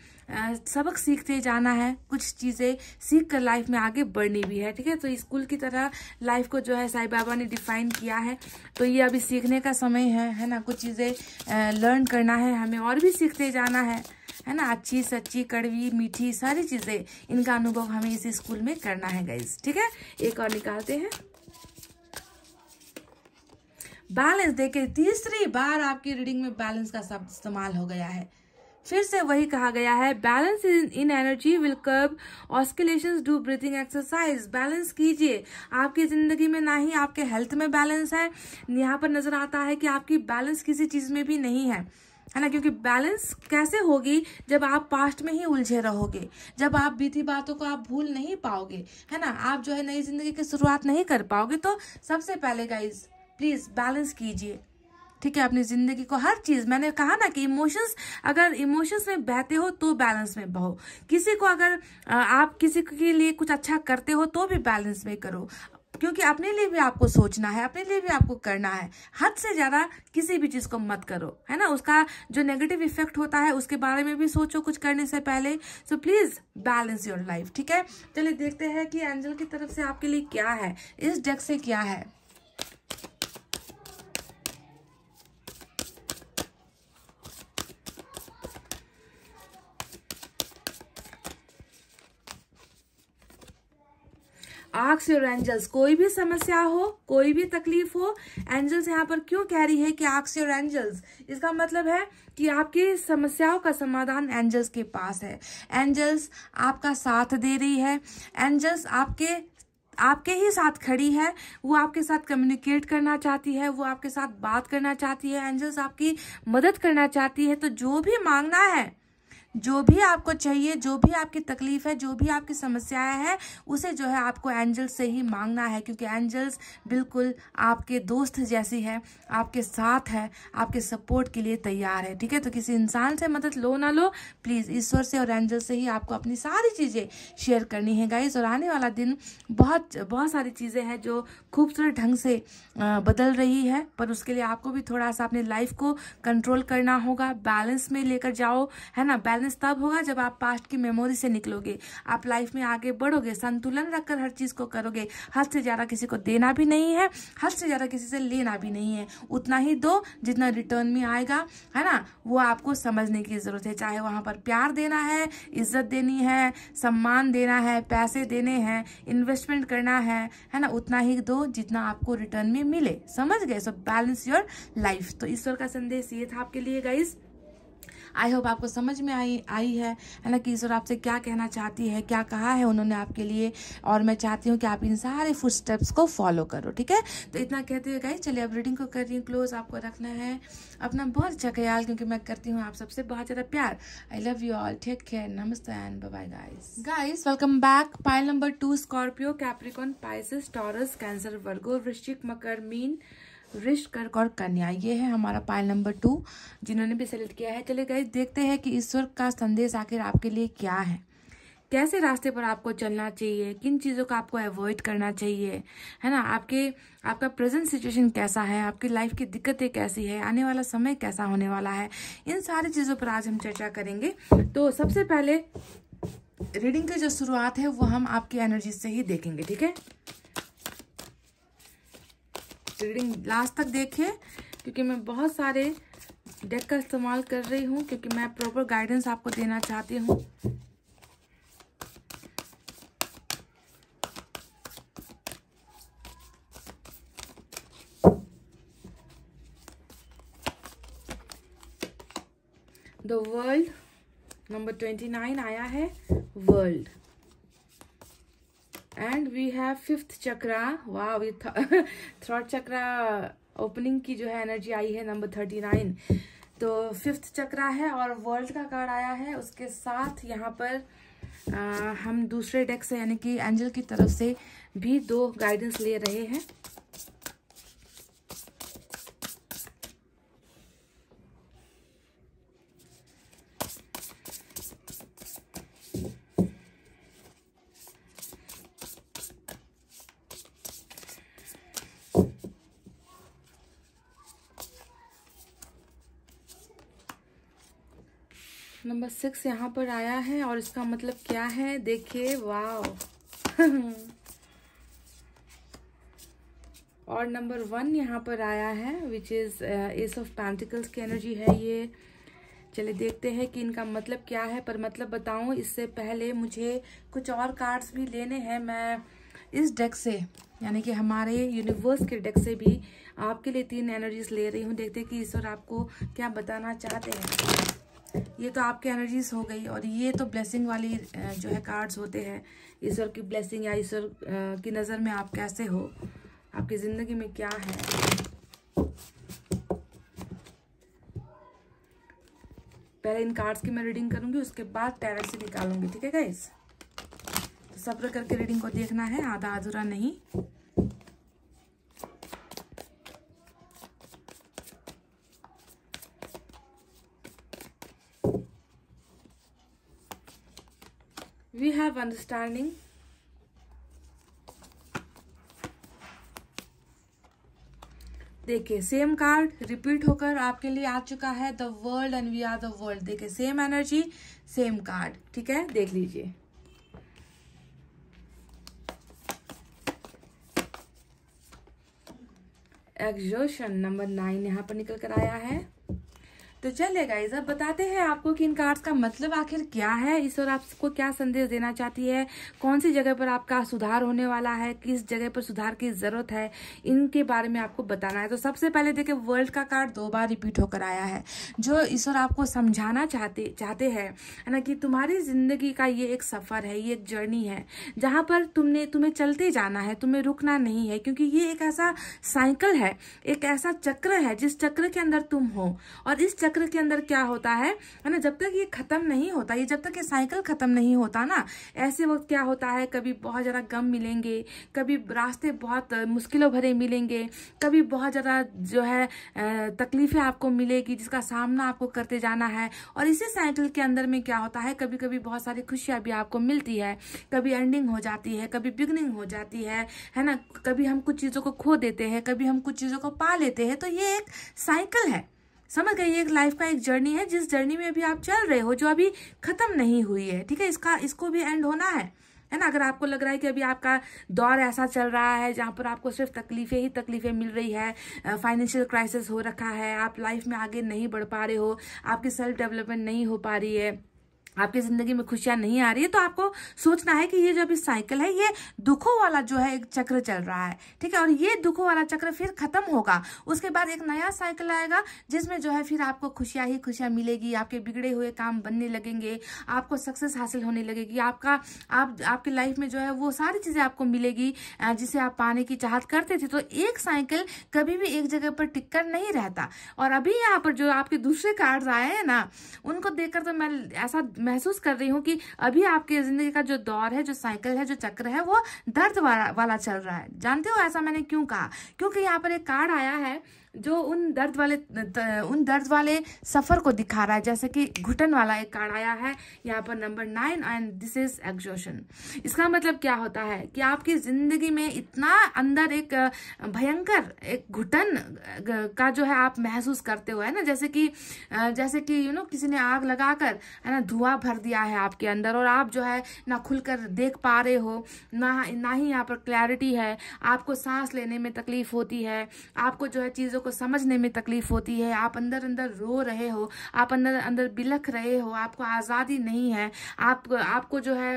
सबक सीखते जाना है कुछ चीज़ें सीख कर लाइफ में आगे बढ़नी भी है ठीक है तो स्कूल की तरह लाइफ को जो है साई बाबा ने डिफाइन किया है तो ये अभी सीखने का समय है है ना कुछ चीज़ें लर्न करना है हमें और भी सीखते जाना है है ना अच्छी सच्ची कड़वी मीठी सारी चीज़ें इनका अनुभव हमें इस स्कूल में करना है गाइज ठीक है एक और निकालते हैं बैलेंस देखिए तीसरी बार आपकी रीडिंग में बैलेंस का शब्द इस्तेमाल हो गया है फिर से वही कहा गया है balance in in energy will curb oscillation do breathing exercise balance कीजिए आपकी जिंदगी में ना ही आपके हेल्थ में बैलेंस है यहाँ पर नजर आता है कि आपकी बैलेंस किसी चीज में भी नहीं है है ना क्योंकि बैलेंस कैसे होगी जब आप पास्ट में ही उलझे रहोगे जब आप बीती बातों को आप भूल नहीं पाओगे है ना आप जो है नई जिंदगी की शुरुआत नहीं कर पाओगे तो सबसे पहले गाइज प्लीज़ बैलेंस कीजिए ठीक है अपनी ज़िंदगी को हर चीज़ मैंने कहा ना कि इमोशंस अगर इमोशंस में बहते हो तो बैलेंस में बहो किसी को अगर आप किसी के लिए कुछ अच्छा करते हो तो भी बैलेंस में करो क्योंकि अपने लिए भी आपको सोचना है अपने लिए भी आपको करना है हद से ज़्यादा किसी भी चीज़ को मत करो है ना उसका जो नेगेटिव इफेक्ट होता है उसके बारे में भी सोचो कुछ करने से पहले so please balance your life ठीक है चलिए देखते हैं कि एंजल की तरफ से आपके लिए क्या है इस डेक से क्या है आक्स योर एंजल्स कोई भी समस्या हो कोई भी तकलीफ हो एंजल्स यहाँ पर क्यों कह रही है कि आक्स योर एंजल्स इसका मतलब है कि आपकी समस्याओं का समाधान एंजल्स के पास है एंजल्स आपका साथ दे रही है एंजल्स आपके आपके ही साथ खड़ी है वो आपके साथ कम्युनिकेट करना चाहती है वो आपके साथ बात करना चाहती है एंजल्स आपकी मदद करना चाहती है तो जो भी मांगना है जो भी आपको चाहिए जो भी आपकी तकलीफ है जो भी आपकी समस्याएं हैं उसे जो है आपको एंजल्स से ही मांगना है क्योंकि एंजल्स बिल्कुल आपके दोस्त जैसी है आपके साथ है आपके सपोर्ट के लिए तैयार है ठीक है तो किसी इंसान से मदद लो ना लो प्लीज़ ईश्वर से और एंजल से ही आपको अपनी सारी चीज़ें शेयर करनी है गाइज और आने वाला दिन बहुत बहुत सारी चीज़ें हैं जो खूबसूरत ढंग से बदल रही है पर उसके लिए आपको भी थोड़ा सा अपने लाइफ को कंट्रोल करना होगा बैलेंस में लेकर जाओ है ना बैलेंस बैलेंस तब होगा जब आप पास्ट की मेमोरी से निकलोगे आप लाइफ में आगे बढ़ोगे संतुलन रखकर हर चीज़ को करोगे हद से ज़्यादा किसी को देना भी नहीं है हद से ज़्यादा किसी से लेना भी नहीं है उतना ही दो जितना रिटर्न में आएगा है ना वो आपको समझने की ज़रूरत है चाहे वहां पर प्यार देना है इज्जत देनी है सम्मान देना है पैसे देने हैं इन्वेस्टमेंट करना है है ना उतना ही दो जितना आपको रिटर्न में मिले समझ गए सो बैलेंस योर लाइफ तो ईश्वर का संदेश ये था आपके लिए गाइज़ आई होप आपको समझ में आई आई है है ना कि ईश्वर आपसे क्या कहना चाहती है क्या कहा है उन्होंने आपके लिए और मैं चाहती हूँ कि आप इन सारे फुट स्टेप्स को फॉलो करो ठीक है तो इतना कहते हुए गाइज चलिए अब रीडिंग को कर रही हूँ क्लोज आपको रखना है अपना बहुत अच्छा ख्याल क्योंकि मैं करती हूँ आप सबसे बहुत ज़्यादा प्यार I love you all take care नमस्ते and bye guys guys welcome back pile number two Scorpio Capricorn Pisces Taurus Cancer Virgo Vrishchik Makar mean रिश कर्क और कन्या ये है हमारा पायल नंबर टू जिन्होंने भी सेलेक्ट किया है चले गए देखते हैं कि ईश्वर का संदेश आखिर आपके लिए क्या है कैसे रास्ते पर आपको चलना चाहिए किन चीज़ों का आपको अवॉइड करना चाहिए है ना आपके आपका प्रेजेंट सिचुएशन कैसा है आपकी लाइफ की दिक्कतें कैसी है आने वाला समय कैसा होने वाला है इन सारी चीज़ों पर आज हम चर्चा करेंगे तो सबसे पहले रीडिंग की जो शुरुआत है वो हम आपकी एनर्जी से ही देखेंगे ठीक है रीडिंग लास्ट तक देखें क्योंकि मैं बहुत सारे डेक का इस्तेमाल कर रही हूँ क्योंकि मैं प्रॉपर गाइडेंस आपको देना चाहती हूँ the world number twenty nine आया है world and we have fifth chakra वाह थर्ड चक्रा ओपनिंग की जो है एनर्जी आई है नंबर थर्टी नाइन तो फिफ्थ चक्रा है और वर्ल्ड का कार्ड आया है उसके साथ यहाँ पर आ, हम दूसरे डेक से यानी कि एंजल की तरफ से भी दो गाइडेंस ले रहे हैं नंबर सिक्स यहाँ पर आया है और इसका मतलब क्या है देखिए वाओ और नंबर वन यहाँ पर आया है which is ace of pentacles की एनर्जी है ये चलिए देखते हैं कि इनका मतलब क्या है पर मतलब बताऊं इससे पहले मुझे कुछ और कार्ड्स भी लेने हैं मैं इस डेक से यानी कि हमारे यूनिवर्स के डेक से भी आपके लिए तीन एनर्जीज ले रही हूँ देखते हैं कि ईश्वर आपको क्या बताना चाहते हैं ये तो आपके एनर्जीज हो गई और ये तो ब्लेसिंग वाली जो है कार्ड्स होते हैं ईश्वर की ब्लेसिंग या ईश्वर की नज़र में आप कैसे हो आपकी ज़िंदगी में क्या है पहले इन कार्ड्स की मैं रीडिंग करूंगी उसके बाद टैरेट से निकालूंगी ठीक है गाइज तो सब्र करके रीडिंग को देखना है आधा अधूरा नहीं have understanding देखिए सेम कार्ड रिपीट होकर आपके लिए आ चुका है the world and we are the world देखिए सेम एनर्जी सेम कार्ड ठीक है देख लीजिए एग्जोशन नंबर नाइन यहां पर निकल कर आया है तो चलिए गाइज अब बताते हैं आपको कि इन कार्ड्स का मतलब आखिर क्या है इस और आपको क्या संदेश देना चाहती है कौन सी जगह पर आपका सुधार होने वाला है किस जगह पर सुधार की जरूरत है इनके बारे में आपको बताना है तो सबसे पहले देखिए वर्ल्ड का कार्ड दो बार रिपीट होकर आया है जो ईश्वर आपको समझाना चाहते चाहते हैं है ना कि तुम्हारी जिंदगी का ये एक सफर है ये एक जर्नी है जहाँ पर तुमने तुम्हें चलते जाना है तुम्हें रुकना नहीं है क्योंकि ये एक ऐसा साइकिल है एक ऐसा चक्र है जिस चक्र के अंदर तुम हो और इस चक्र चक्र के अंदर क्या होता है है ना जब तक ये खत्म नहीं होता ये जब तक ये साइकिल खत्म नहीं होता ना ऐसे वक्त क्या होता है कभी बहुत ज़्यादा गम मिलेंगे कभी रास्ते बहुत मुश्किलों भरे मिलेंगे कभी बहुत ज़्यादा जो है तकलीफ़ें आपको मिलेगी जिसका सामना आपको करते जाना है और इसी साइकिल के अंदर में क्या होता है कभी कभी बहुत सारी खुशियाँ भी आपको मिलती है कभी एंडिंग हो जाती है कभी बिगनिंग हो जाती है है ना कभी हम कुछ चीज़ों को खो देते हैं कभी हम कुछ चीज़ों को पा लेते हैं तो ये एक साइकिल है समझ गए एक लाइफ का एक जर्नी है जिस जर्नी में अभी आप चल रहे हो जो अभी खत्म नहीं हुई है ठीक है इसका इसको भी एंड होना है है ना अगर आपको लग रहा है कि अभी आपका दौर ऐसा चल रहा है जहाँ पर आपको सिर्फ तकलीफें ही तकलीफें मिल रही है फाइनेंशियल क्राइसिस हो रखा है आप लाइफ में आगे नहीं बढ़ पा रहे हो आपकी सेल्फ डेवलपमेंट नहीं हो पा रही है आपकी जिंदगी में खुशियां नहीं आ रही है तो आपको सोचना है कि ये जो अभी साइकिल है ये दुखों वाला जो है एक चक्र चल रहा है ठीक है और ये दुखों वाला चक्र फिर खत्म होगा उसके बाद एक नया साइकिल आएगा जिसमें जो है फिर आपको खुशियां ही खुशियां मिलेगी आपके बिगड़े हुए काम बनने लगेंगे आपको सक्सेस हासिल होने लगेगी आपका आप आपकी लाइफ में जो है वो सारी चीजें आपको मिलेगी जिसे आप पाने की चाहत करते थे तो एक साइकिल कभी भी एक जगह पर टिककर नहीं रहता और अभी यहाँ पर जो आपके दूसरे कार्ड आए हैं ना उनको देखकर तो मैं ऐसा महसूस कर रही हूँ कि अभी आपकी जिंदगी का जो दौर है जो साइकिल है जो चक्र है वो दर्द वाला वाला चल रहा है जानते हो ऐसा मैंने क्यों कहा क्योंकि यहाँ पर एक कार्ड आया है जो उन दर्द वाले उन दर्द वाले सफ़र को दिखा रहा है जैसे कि घुटन वाला एक कार्ड आया है यहाँ पर number nine and this is exhaustion इसका मतलब क्या होता है कि आपकी ज़िंदगी में इतना अंदर एक भयंकर एक घुटन का जो है आप महसूस करते हो है ना जैसे कि जैसे कि यू नो किसी ने आग लगाकर है ना धुआं भर दिया है आपके अंदर और आप जो है ना खुलकर देख पा रहे हो ना ना ही यहाँ पर क्लैरिटी है आपको सांस लेने में तकलीफ होती है आपको जो है चीज़ों को समझने में तकलीफ होती है आप अंदर अंदर रो रहे हो आप अंदर अंदर बिलख रहे हो आपको आज़ादी नहीं है आप आपको जो है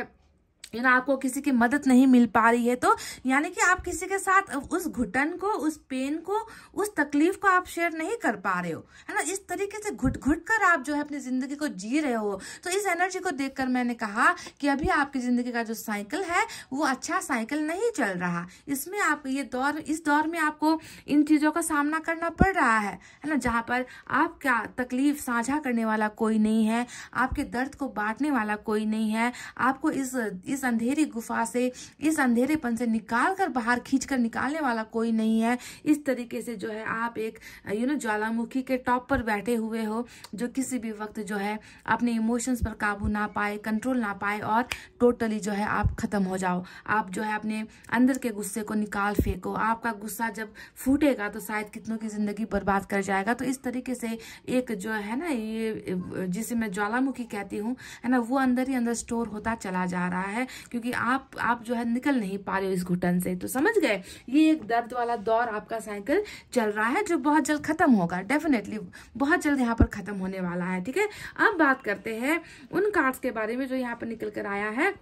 यू ना आपको किसी की मदद नहीं मिल पा रही है तो यानी कि आप किसी के साथ उस घुटन को उस पेन को उस तकलीफ को आप शेयर नहीं कर पा रहे हो है ना इस तरीके से घुट घुट कर आप जो है अपनी जिंदगी को जी रहे हो तो इस एनर्जी को देखकर मैंने कहा कि अभी आपकी जिंदगी का जो साइकिल है वो अच्छा साइकिल नहीं चल रहा इसमें आप ये दौर इस दौर में आपको इन चीजों का सामना करना पड़ रहा है है ना जहाँ पर आप क्या तकलीफ साझा करने वाला कोई नहीं है आपके दर्द को बांटने वाला कोई नहीं है आपको इस इस अंधेरी गुफा से इस अंधेरेपन से निकाल कर बाहर खींच कर निकालने वाला कोई नहीं है इस तरीके से जो है आप एक यू नो ज्वालामुखी के टॉप पर बैठे हुए हो जो किसी भी वक्त जो है अपने इमोशंस पर काबू ना पाए कंट्रोल ना पाए और टोटली जो है आप ख़त्म हो जाओ आप जो है अपने अंदर के गुस्से को निकाल फेंको आपका गुस्सा जब फूटेगा तो शायद कितनों की ज़िंदगी बर्बाद कर जाएगा तो इस तरीके से एक जो है ना ये जिसे मैं ज्वालामुखी कहती हूँ है ना वो अंदर ही अंदर स्टोर होता चला जा रहा है है क्योंकि आप आप जो है निकल नहीं पा रहे हो इस घुटन से तो समझ गए ये एक दर्द वाला दौर आपका साइकिल चल रहा है जो बहुत जल्द खत्म होगा डेफिनेटली बहुत जल्द यहाँ पर खत्म होने वाला है ठीक है अब बात करते हैं उन कार्ड्स के बारे में जो यहाँ पर निकल कर आया है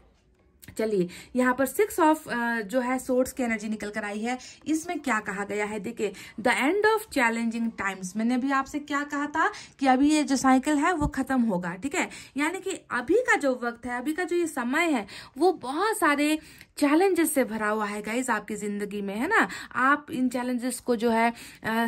चलिए यहाँ पर सिक्स ऑफ जो है सोर्स की एनर्जी निकल कर आई है इसमें क्या कहा गया है देखिए the end of challenging times मैंने अभी आपसे क्या कहा था कि अभी ये जो साइकिल है वो खत्म होगा ठीक है यानी कि अभी का जो वक्त है अभी का जो ये समय है वो बहुत सारे चैलेंजेस से भरा हुआ है गाइज आपकी ज़िंदगी में है ना आप इन चैलेंजेस को जो है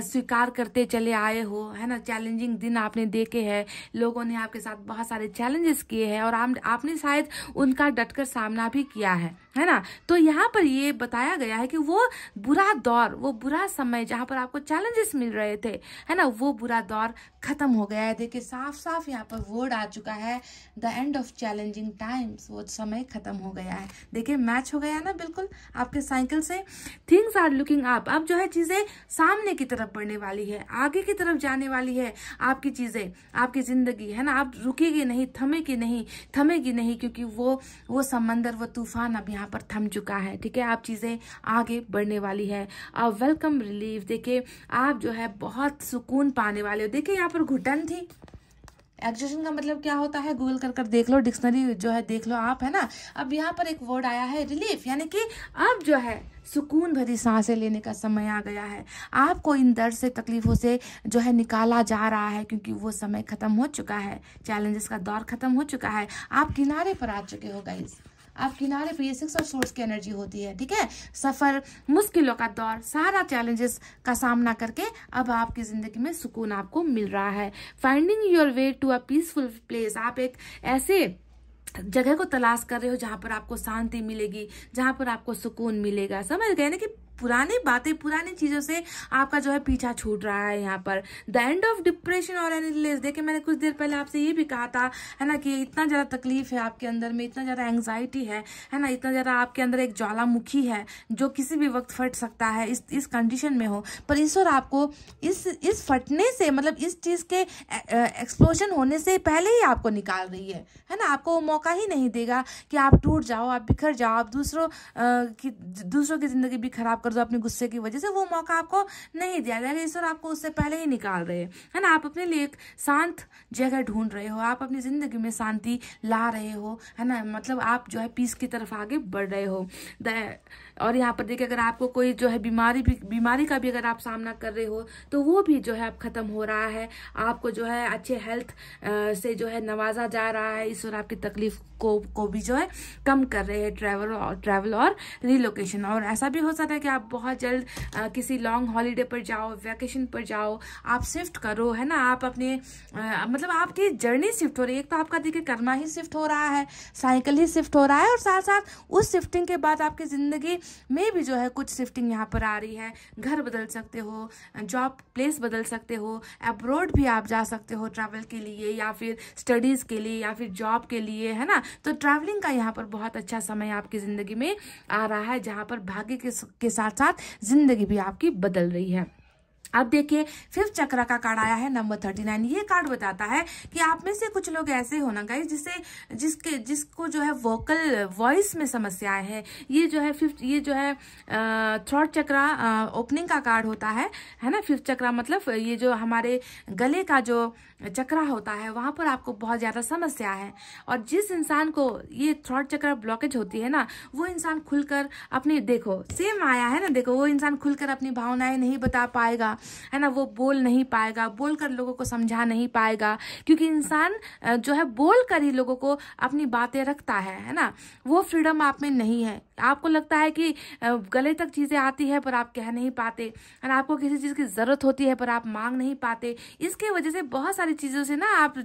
स्वीकार करते चले आए हो है ना चैलेंजिंग दिन आपने देखे हैं लोगों ने आपके साथ बहुत सारे चैलेंजेस किए हैं और आप, आपने शायद उनका डटकर सामना भी किया है है ना तो यहाँ पर ये बताया गया है कि वो बुरा दौर वो बुरा समय जहाँ पर आपको चैलेंजेस मिल रहे थे है ना वो बुरा दौर खत्म हो गया है देखिए साफ साफ यहाँ पर वर्ड आ चुका है the end of challenging times वो समय खत्म हो गया है देखिए मैच हो गया ना बिल्कुल आपके साइकिल से थिंग्स आर लुकिंग अप अब जो है चीज़ें सामने की तरफ बढ़ने वाली है आगे की तरफ जाने वाली है आपकी चीज़ें आपकी ज़िंदगी है ना आप रुकेगी नहीं थमेगी नहीं थमेगी नहीं क्योंकि वो वो समंदर वो तूफान अब यहाँ यहाँ पर थम चुका है ठीक है आप चीज़ें आगे बढ़ने वाली है और वेलकम रिलीफ देखिए आप जो है बहुत सुकून पाने वाले हो देखिए यहाँ पर घुटन थी एग्जेशन का मतलब क्या होता है गूगल कर कर देख लो डिक्शनरी जो है देख लो आप है ना अब यहाँ पर एक वर्ड आया है रिलीफ यानी कि अब जो है सुकून भरी सांसें लेने का समय आ गया है आपको इन दर्द से तकलीफों से जो है निकाला जा रहा है क्योंकि वो समय खत्म हो चुका है चैलेंजेस का दौर खत्म हो चुका है आप किनारे पर आ चुके हो गाइज आप किनारे पर ये सिक्स और सोर्स की एनर्जी होती है ठीक है सफ़र मुश्किलों का दौर सारा चैलेंजेस का सामना करके अब आपकी ज़िंदगी में सुकून आपको मिल रहा है finding your way to a peaceful place आप एक ऐसे जगह को तलाश कर रहे हो जहां पर आपको शांति मिलेगी जहां पर आपको सुकून मिलेगा समझ गए ना कि पुराने बातें पुरानी चीज़ों से आपका जो है पीछा छूट रहा है यहाँ पर द एंड ऑफ डिप्रेशन और एनिलेस देखिए मैंने कुछ देर पहले आपसे ये भी कहा था है ना कि इतना ज़्यादा तकलीफ है आपके अंदर में इतना ज़्यादा एंगजाइटी है है ना इतना ज़्यादा आपके अंदर एक ज्वालामुखी है जो किसी भी वक्त फट सकता है इस इस कंडीशन में हो पर ईश्वर आपको इस इस फटने से मतलब इस चीज़ के एक्सप्लोशन होने से पहले ही आपको निकाल रही है है ना आपको मौका ही नहीं देगा कि आप टूट जाओ आप बिखर जाओ आप दूसरों की दूसरों की ज़िंदगी भी खराब कर दो अपने गुस्से की वजह से वो मौका आपको नहीं दिया जाएगा ईश्वर आपको उससे पहले ही निकाल रहे हैं है ना आप अपने लिए एक शांत जगह ढूंढ रहे हो आप अपनी जिंदगी में शांति ला रहे हो है ना मतलब आप जो है पीस की तरफ आगे बढ़ रहे हो और यहाँ पर देखिए अगर आपको कोई जो है बीमारी भी बीमारी का भी अगर आप सामना कर रहे हो तो वो भी जो है अब ख़त्म हो रहा है आपको जो है अच्छे हेल्थ से जो है नवाजा जा रहा है इस और आपकी तकलीफ को को भी जो है कम कर रहे हैं ट्रैवल और ट्रैवल और रिलोकेशन और ऐसा भी हो सकता है कि आप बहुत जल्द आ, किसी लॉन्ग हॉलीडे पर जाओ वैकेशन पर जाओ आप शिफ्ट करो है ना आप अपने आ, मतलब आपकी जर्नी शिफ्ट हो रही है एक तो आपका देखिए कर्मा ही शिफ्ट हो रहा है साइकिल ही शिफ्ट हो रहा है और साथ साथ उस शिफ्टिंग के बाद आपकी ज़िंदगी मे भी जो है कुछ शिफ्टिंग यहाँ पर आ रही है घर बदल सकते हो जॉब प्लेस बदल सकते हो अब्रोड भी आप जा सकते हो ट्रैवल के लिए या फिर स्टडीज़ के लिए या फिर जॉब के लिए है ना तो ट्रैवलिंग का यहाँ पर बहुत अच्छा समय आपकी ज़िंदगी में आ रहा है जहाँ पर भाग्य के, के साथ साथ ज़िंदगी भी आपकी बदल रही है अब देखिए फिफ्थ चक्र का कार्ड आया है नंबर थर्टी नाइन ये कार्ड बताता है कि आप में से कुछ लोग ऐसे होना गाइज जिसे जिसके जिसको जो है वोकल वॉइस में समस्याएं हैं ये जो है फिफ्थ ये जो है थर्ड चक्रा ओपनिंग का कार्ड होता है है ना फिफ्थ चक्रा मतलब ये जो हमारे गले का जो चक्रा होता है वहाँ पर आपको बहुत ज़्यादा समस्या है और जिस इंसान को ये थ्रॉट चक्र ब्लॉकेज होती है ना वो इंसान खुलकर अपनी देखो सेम आया है ना देखो वो इंसान खुलकर अपनी भावनाएं नहीं बता पाएगा है ना वो बोल नहीं पाएगा बोल कर लोगों को समझा नहीं पाएगा क्योंकि इंसान जो है बोल कर ही लोगों को अपनी बातें रखता है है ना वो फ्रीडम आप में नहीं है आपको लगता है कि गले तक चीज़ें आती है पर आप कह नहीं पाते है ना आपको किसी चीज़ की ज़रूरत होती है पर आप मांग नहीं पाते इसकी वजह से बहुत सारी चीज़ों से ना आप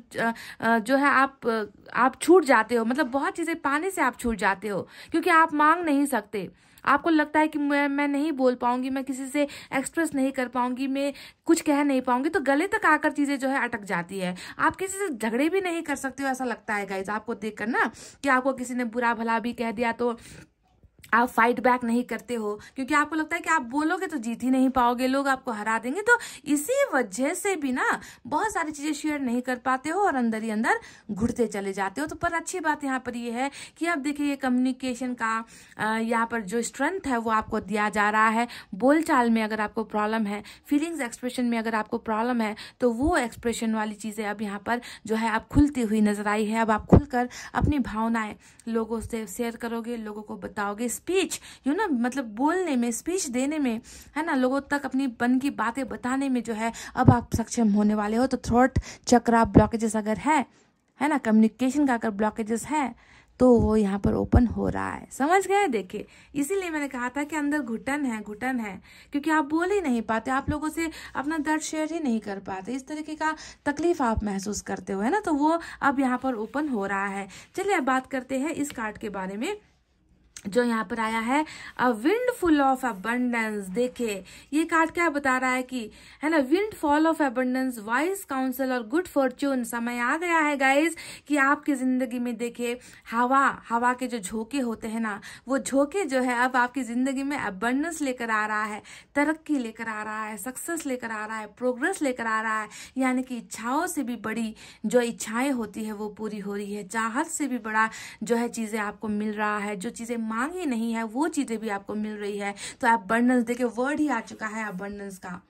जो है आप आप छूट जाते हो मतलब बहुत चीज़ें पाने से आप छूट जाते हो क्योंकि आप मांग नहीं सकते आपको लगता है कि मैं मैं नहीं बोल पाऊंगी मैं किसी से एक्सप्रेस नहीं कर पाऊंगी मैं कुछ कह नहीं पाऊंगी तो गले तक आकर चीज़ें जो है अटक जाती है आप किसी से झगड़े भी नहीं कर सकते हो ऐसा लगता है गाइज आपको देख ना कि आपको किसी ने बुरा भला भी कह दिया तो आप फाइट बैक नहीं करते हो क्योंकि आपको लगता है कि आप बोलोगे तो जीत ही नहीं पाओगे लोग आपको हरा देंगे तो इसी वजह से भी ना बहुत सारी चीज़ें शेयर नहीं कर पाते हो और अंदर ही अंदर घुटते चले जाते हो तो पर अच्छी बात यहाँ पर ये है कि अब देखिए ये कम्युनिकेशन का यहाँ पर जो स्ट्रेंथ है वो आपको दिया जा रहा है बोलचाल में अगर आपको प्रॉब्लम है फीलिंग्स एक्सप्रेशन में अगर आपको प्रॉब्लम है तो वो एक्सप्रेशन वाली चीज़ें अब यहाँ पर जो है आप खुलती हुई नजर आई है अब आप खुलकर अपनी भावनाएं लोगों से शेयर करोगे लोगों को बताओगे स्पीच यू ना मतलब बोलने में स्पीच देने में है ना लोगों तक अपनी मन की बातें बताने में जो है अब आप सक्षम होने वाले हो तो थ्रोट चक्र ब्लॉकेजेस अगर है है ना कम्युनिकेशन का अगर ब्लॉकेजेस है तो वो यहाँ पर ओपन हो रहा है समझ गए देखिए इसीलिए मैंने कहा था कि अंदर घुटन है घुटन है क्योंकि आप बोल ही नहीं पाते आप लोगों से अपना दर्द शेयर ही नहीं कर पाते इस तरीके का तकलीफ आप महसूस करते हो है ना तो वो अब यहाँ पर ओपन हो रहा है चलिए अब बात करते हैं इस कार्ड के बारे में जो यहाँ पर आया है a windfall of abundance देखे ये कार्ड क्या बता रहा है कि है ना windfall of abundance wise counsel और गुड फॉर्च्यून समय आ गया है गाइज कि आपकी जिंदगी में देखे हवा हवा के जो झोंके होते हैं ना वो झोंके जो है अब आपकी जिंदगी में अबंडेंस लेकर आ रहा है तरक्की लेकर आ रहा है सक्सेस लेकर आ रहा है प्रोग्रेस लेकर आ रहा है यानी कि इच्छाओं से भी बड़ी जो इच्छाएं होती है वो पूरी हो रही है चाहत से भी बड़ा जो है चीजें आपको मिल रहा है जो चीजें मांग ही नहीं है वो चीज़ें भी आपको मिल रही है तो अबंडेंस देखिए वर्ड ही आ चुका है अबंडेंस का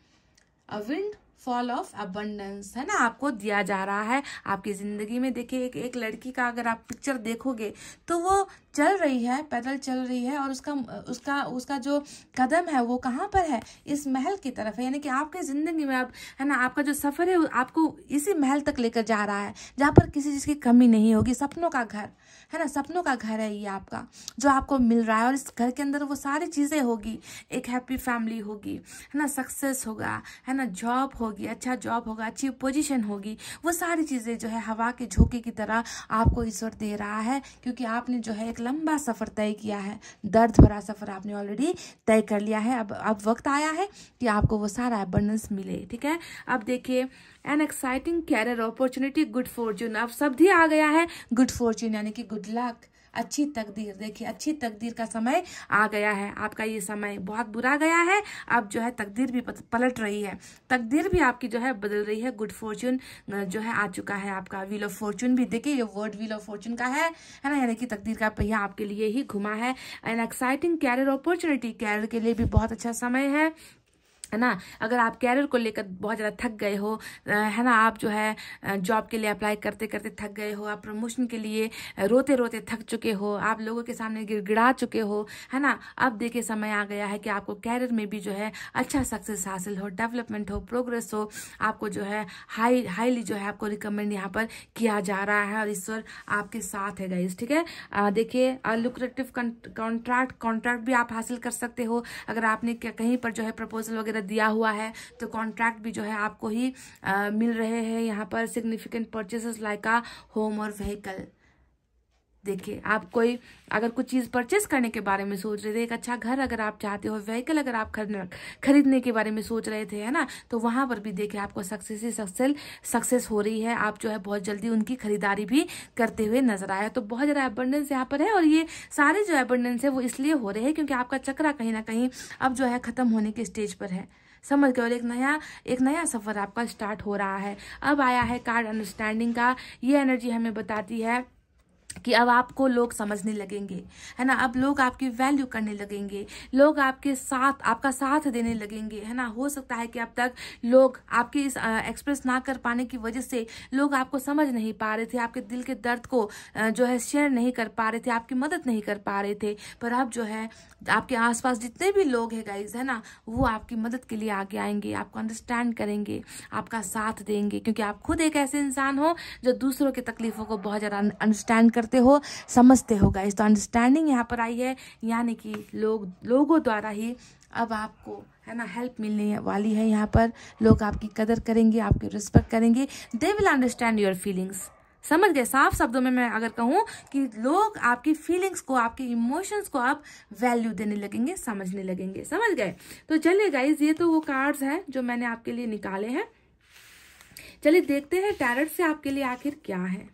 अविंड फॉल ऑफ अबंडेंस है ना आपको दिया जा रहा है आपकी ज़िंदगी में देखिए एक एक लड़की का अगर आप पिक्चर देखोगे तो वो चल रही है पैदल चल रही है और उसका उसका उसका जो कदम है वो कहाँ पर है इस महल की तरफ है यानी कि आपके ज़िंदगी में आप है ना आपका जो सफ़र है आपको इसी महल तक लेकर जा रहा है जहाँ पर किसी चीज़ की कमी नहीं होगी सपनों का घर है ना सपनों का घर है ये आपका जो आपको मिल रहा है और इस घर के अंदर वो सारी चीज़ें होगी एक हैप्पी फैमिली होगी है ना सक्सेस होगा है ना जॉब होगी अच्छा जॉब होगा अच्छी पोजिशन होगी वो सारी चीज़ें जो है हवा के झोंके की तरह आपको ईश्वर दे रहा है क्योंकि आपने जो है एक लंबा सफ़र तय किया है दर्द भरा सफ़र आपने ऑलरेडी तय कर लिया है अब अब वक्त आया है कि आपको वो सारा एबंडेंस मिले ठीक है अब देखिए an exciting career opportunity good fortune अब शब्द ही आ गया है गुड फॉर्चून यानी कि गुड लक अच्छी तकदीर देखिए अच्छी तकदीर का समय आ गया है आपका ये समय बहुत बुरा गया है अब जो है तकदीर भी पलट रही है तकदीर भी आपकी जो है बदल रही है गुड फॉर्चून जो है आ चुका है आपका व्हील ऑफ फॉर्चून भी देखिए ये वर्ड व्हील ऑफ फॉर्चून का है है ना यानी कि तकदीर का पहिया आपके लिए ही घुमा है an exciting career opportunity career के लिए भी बहुत अच्छा समय है है ना अगर आप कैरियर को लेकर बहुत ज़्यादा थक गए हो है ना आप जो है जॉब के लिए अप्लाई करते करते थक गए हो आप प्रमोशन के लिए रोते रोते थक चुके हो आप लोगों के सामने गिड़गिड़ा चुके हो है ना अब देखिए समय आ गया है कि आपको कैरियर में भी जो है अच्छा सक्सेस हासिल हो डेवलपमेंट हो प्रोग्रेस हो आपको जो है हाई हाईली जो है आपको रिकमेंड यहाँ पर किया जा रहा है और ईश्वर आपके साथ है गाइज ठीक है देखिए लुक्रेटिव कॉन्ट्रैक्ट कॉन्ट्रैक्ट भी आप हासिल कर सकते हो अगर आपने कहीं पर जो है प्रपोजल वगैरह दिया हुआ है तो कॉन्ट्रैक्ट भी जो है आपको ही आ, मिल रहे हैं यहाँ पर significant purchases like a home और व्हीकल देखिए आप कोई अगर कुछ चीज़ परचेस करने के बारे में सोच रहे थे एक अच्छा घर अगर आप चाहते हो व्हीकल अगर आप खरीदने के बारे में सोच रहे थे है ना तो वहां पर भी देखिए आपको सक्सेस ही सक्सेस सक्सेस हो रही है आप जो है बहुत जल्दी उनकी खरीदारी भी करते हुए नजर आया तो बहुत ज़्यादा एबंडेंस यहाँ पर है और ये सारे जो एबंडेंस है वो इसलिए हो रहे हैं क्योंकि आपका चक्रा कहीं ना कहीं अब जो है ख़त्म होने के स्टेज पर है समझ गए और एक नया एक नया सफ़र आपका स्टार्ट हो रहा है अब आया है कार्ड अंडरस्टैंडिंग का ये एनर्जी हमें बताती है कि अब आपको लोग समझने लगेंगे है ना अब लोग आपकी वैल्यू करने लगेंगे लोग आपके साथ आपका साथ देने लगेंगे है ना हो सकता है कि अब तक लोग आपकी इस एक्सप्रेस ना कर पाने की वजह से लोग आपको समझ नहीं पा रहे थे आपके दिल के दर्द को जो है शेयर नहीं कर पा रहे थे आपकी मदद नहीं कर पा रहे थे पर अब जो है आपके आसपास जितने भी लोग हैं गाइज है ना वो आपकी मदद के लिए आगे आएंगे आपको अंडरस्टैंड करेंगे आपका साथ देंगे क्योंकि आप खुद एक ऐसे इंसान हो जो दूसरों की तकलीफों को बहुत ज़्यादा अंडरस्टैंड कर करते हो समझते हो गाइस तो अंडरस्टैंडिंग यहाँ पर आई है यानी कि लोग लोगों द्वारा ही अब आपको है ना हेल्प मिलने वाली है यहाँ पर लोग आपकी कदर करेंगे आपकी रिस्पेक्ट करेंगे they will understand your feelings समझ गए साफ शब्दों में मैं अगर कहूँ कि लोग आपकी फीलिंग्स को आपके इमोशंस को आप वैल्यू देने लगेंगे समझने लगेंगे समझ गए तो चलिए गाइज ये तो वो कार्ड्स हैं जो मैंने आपके लिए निकाले हैं चलिए देखते हैं टैरट से आपके लिए आखिर क्या है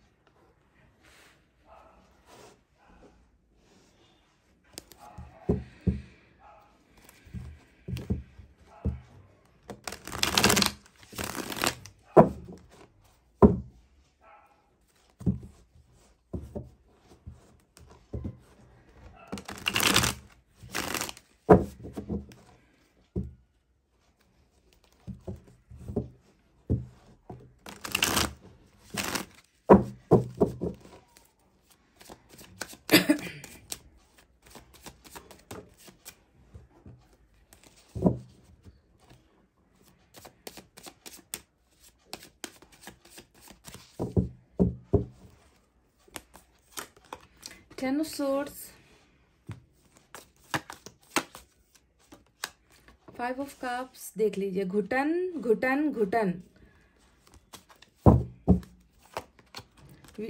swords. Five of cups. देख लीजिए घुटन घुटन घुटन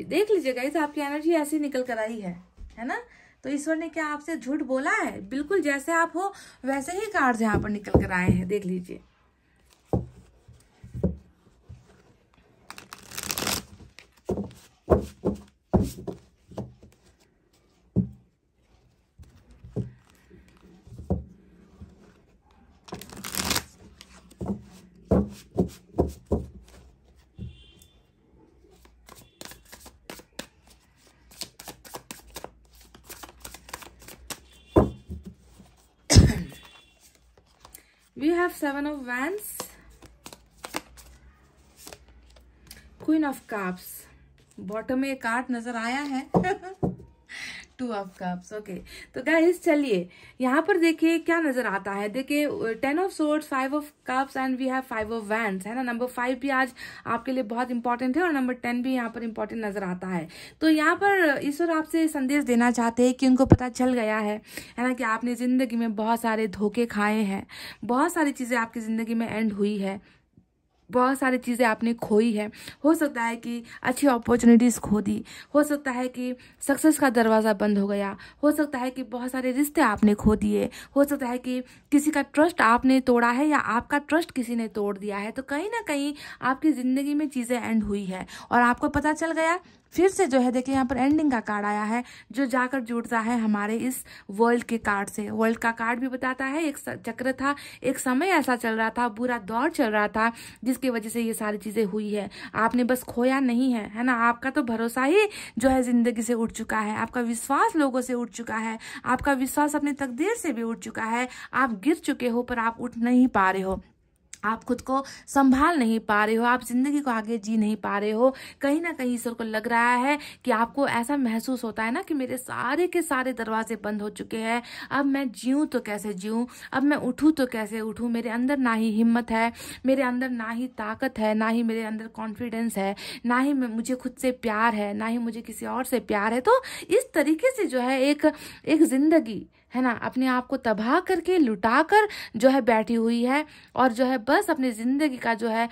देख लीजिए गाइस आपकी एनर्जी ऐसी निकल कर आई है है ना तो ईश्वर ने क्या आपसे झूठ बोला है बिल्कुल जैसे आप हो वैसे ही कार्ड यहाँ पर निकल कर आए हैं देख लीजिए seven of wands queen of cups bottom में एक कार्ड नजर आया है टू ऑफ कप्स ओके तो गाइस चलिए यहाँ पर देखिए क्या नजर आता है देखिए ten of swords five of cups and we have five of wands है ना नंबर फाइव भी आज आपके लिए बहुत इंपॉर्टेंट है और नंबर टेन भी यहाँ पर इंपॉर्टेंट नजर आता है तो यहाँ पर ईश्वर आपसे संदेश देना चाहते हैं कि उनको पता चल गया है है ना कि आपने जिंदगी में बहुत सारे धोखे खाए हैं बहुत सारी चीजें आपकी जिंदगी में एंड हुई है बहुत सारी चीज़ें आपने खोई है हो सकता है कि अच्छी अपॉर्चुनिटीज़ खो दी हो सकता है कि सक्सेस का दरवाज़ा बंद हो गया हो सकता है कि बहुत सारे रिश्ते आपने खो दिए हो सकता है कि किसी का ट्रस्ट आपने तोड़ा है या आपका ट्रस्ट किसी ने तोड़ दिया है तो कहीं ना कहीं आपकी ज़िंदगी में चीज़ें एंड हुई है और आपको पता चल गया फिर से जो है देखिए यहाँ पर एंडिंग का कार्ड आया है जो जाकर जुड़ता है हमारे इस वर्ल्ड के कार्ड से वर्ल्ड का कार्ड भी बताता है एक चक्र था एक समय ऐसा चल रहा था बुरा दौर चल रहा था जिसकी वजह से ये सारी चीज़ें हुई है आपने बस खोया नहीं है है ना आपका तो भरोसा ही जो है ज़िंदगी से उठ चुका है आपका विश्वास लोगों से उठ चुका है आपका विश्वास अपनी तकदीर से भी उठ चुका है आप गिर चुके हो पर आप उठ नहीं पा रहे हो आप खुद को संभाल नहीं पा रहे हो आप ज़िंदगी को आगे जी नहीं पा रहे हो कहीं ना कहीं ईश्वर को लग रहा है कि आपको ऐसा महसूस होता है ना कि मेरे सारे के सारे दरवाजे बंद हो चुके हैं अब मैं जीऊँ तो कैसे जीऊँ अब मैं उठूँ तो कैसे उठूँ मेरे अंदर ना ही हिम्मत है मेरे अंदर ना ही ताकत है ना ही मेरे अंदर कॉन्फिडेंस है ना ही मुझे खुद से प्यार है ना ही मुझे किसी और से प्यार है तो इस तरीके से जो है एक एक ज़िंदगी है ना अपने आप को तबाह करके लुटा कर जो है बैठी हुई है और जो है बस अपनी ज़िंदगी का जो है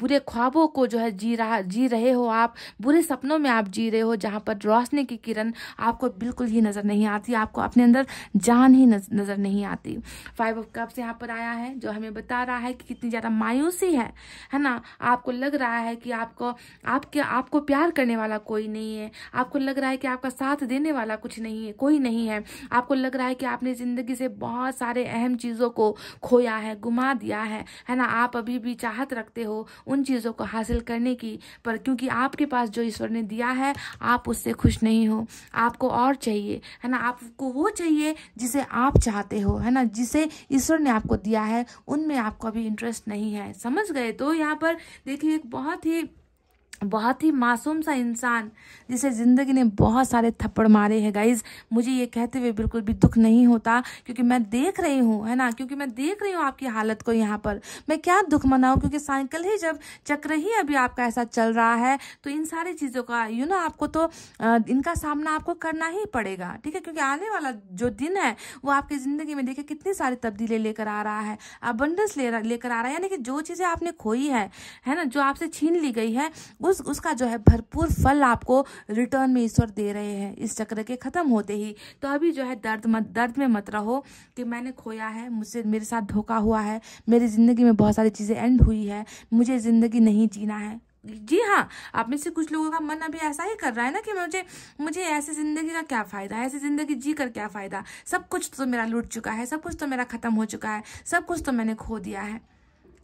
बुरे ख्वाबों को जो है जी रहा जी रहे हो आप बुरे सपनों में आप जी रहे हो जहाँ पर रोशनी की किरण आपको बिल्कुल ही नज़र नहीं आती आपको अपने अंदर जान ही नज़र नहीं आती फाइव ऑफ कप्स यहाँ पर आया है जो हमें बता रहा है कि कितनी ज़्यादा मायूसी है है ना आपको लग रहा है कि आपको आपके आपको प्यार करने वाला कोई नहीं है आपको लग रहा है कि आपका साथ देने वाला कुछ नहीं है कोई नहीं है आपको लग रहा है है कि आपने ज़िंदगी से बहुत सारे अहम चीज़ों को खोया है गुमा दिया है है ना आप अभी भी चाहत रखते हो उन चीज़ों को हासिल करने की पर क्योंकि आपके पास जो ईश्वर ने दिया है आप उससे खुश नहीं हो आपको और चाहिए है ना आपको वो चाहिए जिसे आप चाहते हो है ना जिसे ईश्वर ने आपको दिया है उनमें आपको अभी इंटरेस्ट नहीं है समझ गए तो यहाँ पर देखिए एक बहुत ही बहुत ही मासूम सा इंसान जिसे ज़िंदगी ने बहुत सारे थप्पड़ मारे हैं गाइज मुझे ये कहते हुए बिल्कुल भी दुख नहीं होता क्योंकि मैं देख रही हूँ है ना क्योंकि मैं देख रही हूँ आपकी हालत को यहाँ पर मैं क्या दुख मनाऊँ क्योंकि साइकिल ही जब चक्र ही अभी आपका ऐसा चल रहा है तो इन सारी चीज़ों का यू नो आपको तो इनका सामना आपको करना ही पड़ेगा ठीक है क्योंकि आने वाला जो दिन है वो आपकी ज़िंदगी में देखिए कितनी सारी तब्दीली लेकर आ रहा है अबंडस लेकर आ रहा है यानी कि जो चीज़ें आपने खोई है है ना जो आपसे छीन ली गई है उस उसका जो है भरपूर फल आपको रिटर्न में ईश्वर दे रहे हैं इस चक्र के ख़त्म होते ही तो अभी जो है दर्द मत दर्द में मत रहो कि मैंने खोया है मुझसे मेरे साथ धोखा हुआ है मेरी ज़िंदगी में बहुत सारी चीज़ें एंड हुई है मुझे ज़िंदगी नहीं जीना है जी हाँ आप में से कुछ लोगों का मन अभी ऐसा ही कर रहा है ना कि मुझे मुझे ऐसे ज़िंदगी का क्या फ़ायदा ऐसी ज़िंदगी जी कर क्या फ़ायदा सब कुछ तो मेरा लूट चुका है सब कुछ तो मेरा ख़त्म हो चुका है सब कुछ तो मैंने खो दिया है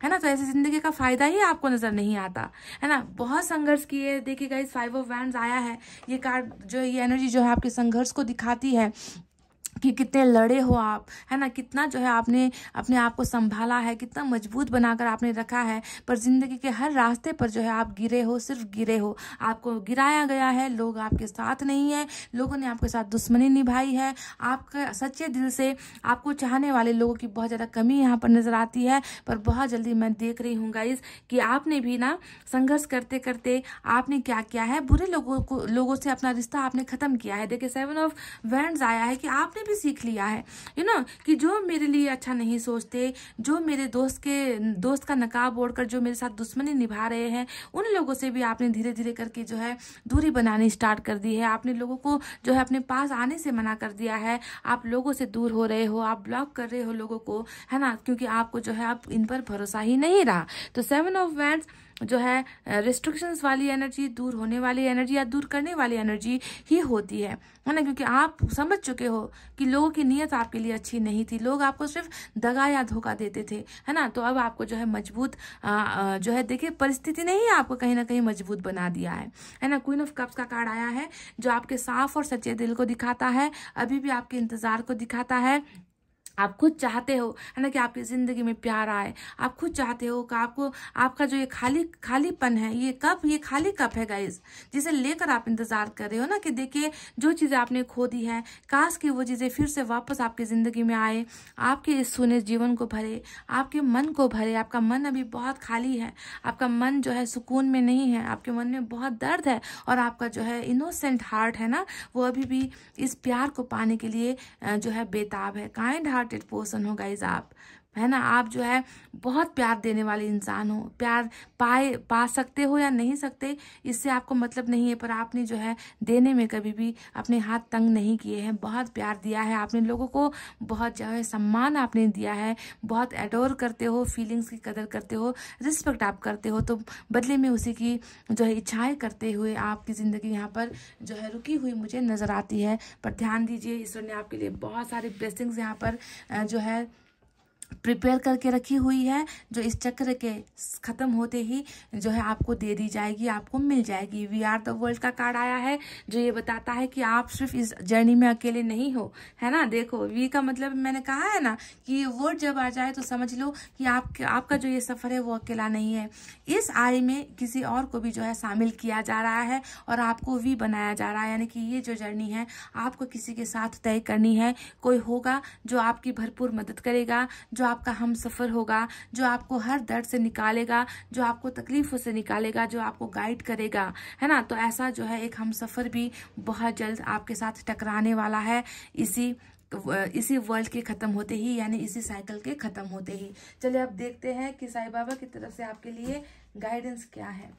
है ना तो ऐसी जिंदगी का फायदा ही आपको नजर नहीं आता है ना बहुत संघर्ष किए देखिएगा इस फाइव ऑफ वैंड आया है ये कार्ड जो ये एनर्जी जो है आपके संघर्ष को दिखाती है कि कितने लड़े हो आप है ना कितना जो है आपने अपने आप को संभाला है कितना मजबूत बनाकर आपने रखा है पर ज़िंदगी के हर रास्ते पर जो है आप गिरे हो सिर्फ गिरे हो आपको गिराया गया है लोग आपके साथ नहीं है लोगों ने आपके साथ दुश्मनी निभाई है आपके सच्चे दिल से आपको चाहने वाले लोगों की बहुत ज़्यादा कमी यहाँ पर नज़र आती है पर बहुत जल्दी मैं देख रही हूँ गाइज कि आपने भी ना संघर्ष करते करते आपने क्या किया है बुरे लोगों को लोगों से अपना रिश्ता आपने ख़त्म किया है देखिए सेवन ऑफ वैंड आया है कि आपने भी सीख लिया है यू you नो know, कि जो मेरे लिए अच्छा नहीं सोचते जो मेरे दोस्त के दोस्त का नकाब ओढ़ कर जो मेरे साथ दुश्मनी निभा रहे हैं उन लोगों से भी आपने धीरे धीरे करके जो है दूरी बनानी स्टार्ट कर दी है आपने लोगों को जो है अपने पास आने से मना कर दिया है आप लोगों से दूर हो रहे हो आप ब्लॉक कर रहे हो लोगों को है ना क्योंकि आपको जो है आप इन पर भरोसा ही नहीं रहा तो सेवन ऑफ वैंड्स जो है रिस्ट्रिक्शंस वाली एनर्जी दूर होने वाली एनर्जी या दूर करने वाली एनर्जी ही होती है है ना क्योंकि आप समझ चुके हो कि लोगों की नीयत आपके लिए अच्छी नहीं थी लोग आपको सिर्फ दगा या धोखा देते थे है ना तो अब आपको जो है मजबूत जो है देखिए परिस्थिति ने ही आपको कहीं ना कहीं मजबूत बना दिया है है ना क्वीन ऑफ कप्स का कार्ड आया है जो आपके साफ और सच्चे दिल को दिखाता है अभी भी आपके इंतजार को दिखाता है आप खुद चाहते हो है ना कि आपकी ज़िंदगी में प्यार आए आप खुद चाहते हो कि आपको आपका जो ये खाली खालीपन है ये कप ये खाली कप है गाइज जिसे लेकर आप इंतज़ार कर रहे हो ना कि देखिए जो चीज़ें आपने खो दी हैं काश की वो चीज़ें फिर से वापस आपकी ज़िंदगी में आए आपके इस सुने जीवन को भरे आपके मन को भरे आपका मन अभी बहुत खाली है आपका मन जो है सुकून में नहीं है आपके मन में बहुत दर्द है और आपका जो है इनोसेंट हार्ट है ना वो अभी भी इस प्यार को पाने के लिए जो है बेताब है kind heart hearted person who guys up है ना आप जो है बहुत प्यार देने वाले इंसान हो प्यार पाए पा सकते हो या नहीं सकते इससे आपको मतलब नहीं है पर आपने जो है देने में कभी भी अपने हाथ तंग नहीं किए हैं बहुत प्यार दिया है आपने लोगों को बहुत जो है सम्मान आपने दिया है बहुत एडोर करते हो फीलिंग्स की कदर करते हो रिस्पेक्ट आप करते हो तो बदले में उसी की जो है इच्छाएँ करते हुए आपकी ज़िंदगी यहाँ पर जो है रुकी हुई मुझे नज़र आती है पर ध्यान दीजिए ईश्वर ने आपके लिए बहुत सारी ब्लेसिंग्स यहाँ पर जो है प्रिपेयर करके रखी हुई है जो इस चक्र के ख़त्म होते ही जो है आपको दे दी जाएगी आपको मिल जाएगी वी आर द वर्ल्ड का कार्ड आया है जो ये बताता है कि आप सिर्फ इस जर्नी में अकेले नहीं हो है ना देखो वी का मतलब मैंने कहा है ना कि ये वर्ड जब आ जाए तो समझ लो कि आपके आपका जो ये सफ़र है वो अकेला नहीं है इस आई में किसी और को भी जो है शामिल किया जा रहा है और आपको वी बनाया जा रहा है यानी कि ये जो जर्नी है आपको किसी के साथ तय करनी है कोई होगा जो आपकी भरपूर मदद करेगा जो आपका हम सफ़र होगा जो आपको हर दर्द से निकालेगा जो आपको तकलीफ़ों से निकालेगा जो आपको गाइड करेगा है ना तो ऐसा जो है एक हम सफ़र भी बहुत जल्द आपके साथ टकराने वाला है इसी इसी वर्ल्ड के ख़त्म होते ही यानी इसी साइकिल के ख़त्म होते ही चलिए अब देखते हैं कि साई बाबा की तरफ से आपके लिए गाइडेंस क्या है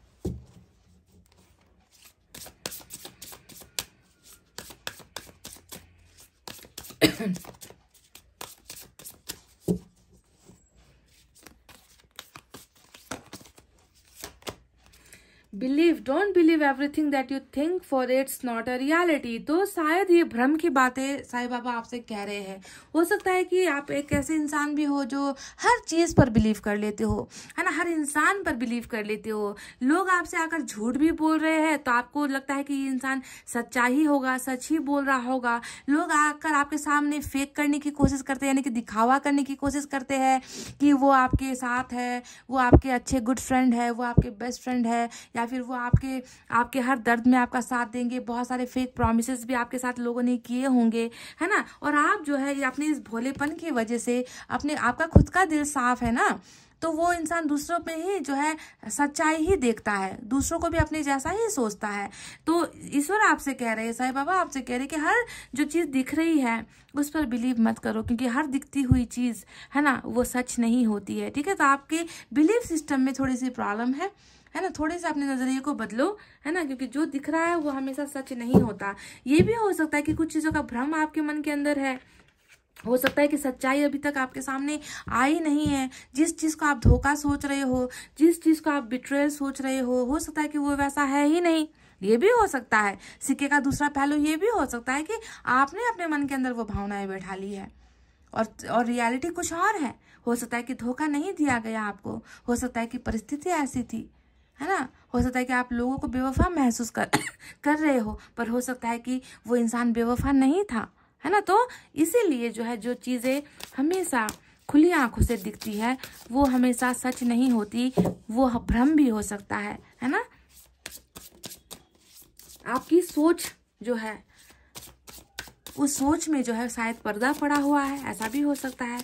believe don't believe everything that you think for it's not a reality तो शायद ये भ्रम की बातें साई बाबा आपसे कह रहे हैं हो सकता है कि आप एक ऐसे इंसान भी हो जो हर चीज़ पर बिलीव कर लेते हो है ना हर इंसान पर बिलीव कर लेते हो लोग आपसे आकर झूठ भी बोल रहे हैं तो आपको लगता है कि ये इंसान सच्चा ही होगा सच ही बोल रहा होगा लोग आकर आपके सामने फेक करने की कोशिश करते हैं यानी कि दिखावा करने की कोशिश करते हैं कि वो आपके साथ है वो आपके अच्छे गुड फ्रेंड है वो आपके बेस्ट फ्रेंड है या फिर वो आपके आपके हर दर्द में आपका साथ देंगे बहुत सारे फेक प्रोमिस भी आपके साथ लोगों ने किए होंगे है ना और आप जो है अपने इस भोलेपन की वजह से अपने आपका खुद का दिल साफ है ना तो वो इंसान दूसरों पे ही जो है सच्चाई ही देखता है दूसरों को भी अपने जैसा ही सोचता है तो ईश्वर आपसे कह रहे हैं साईं बाबा आपसे कह रहे हैं कि हर जो चीज़ दिख रही है उस पर बिलीव मत करो क्योंकि हर दिखती हुई चीज़ है ना वो सच नहीं होती है ठीक है तो आपके बिलीव सिस्टम में थोड़ी सी प्रॉब्लम है है ना थोड़े से अपने नज़रिए को बदलो है ना क्योंकि जो दिख रहा है वो हमेशा सच नहीं होता ये भी हो सकता है कि कुछ चीज़ों का भ्रम आपके मन के अंदर है हो सकता है कि सच्चाई अभी तक आपके सामने आई नहीं है जिस चीज़ को आप धोखा सोच रहे हो जिस चीज़ को आप बिट्रेल सोच रहे हो हो सकता है कि वो वैसा है ही नहीं ये भी हो सकता है सिक्के का दूसरा पहलू ये भी हो सकता है कि आपने अपने मन के अंदर वो भावनाएं बैठा ली है और और रियलिटी कुछ और है हो सकता है कि धोखा नहीं दिया गया आपको हो सकता है कि परिस्थिति ऐसी थी है ना हो सकता है कि आप लोगों को बेवफा महसूस कर कर रहे हो पर हो सकता है कि वो इंसान बेवफा नहीं था है ना तो इसीलिए जो है जो चीज़ें हमेशा खुली आंखों से दिखती है वो हमेशा सच नहीं होती वो भ्रम भी हो सकता है है ना आपकी सोच जो है उस सोच में जो है शायद पर्दा पड़ा हुआ है ऐसा भी हो सकता है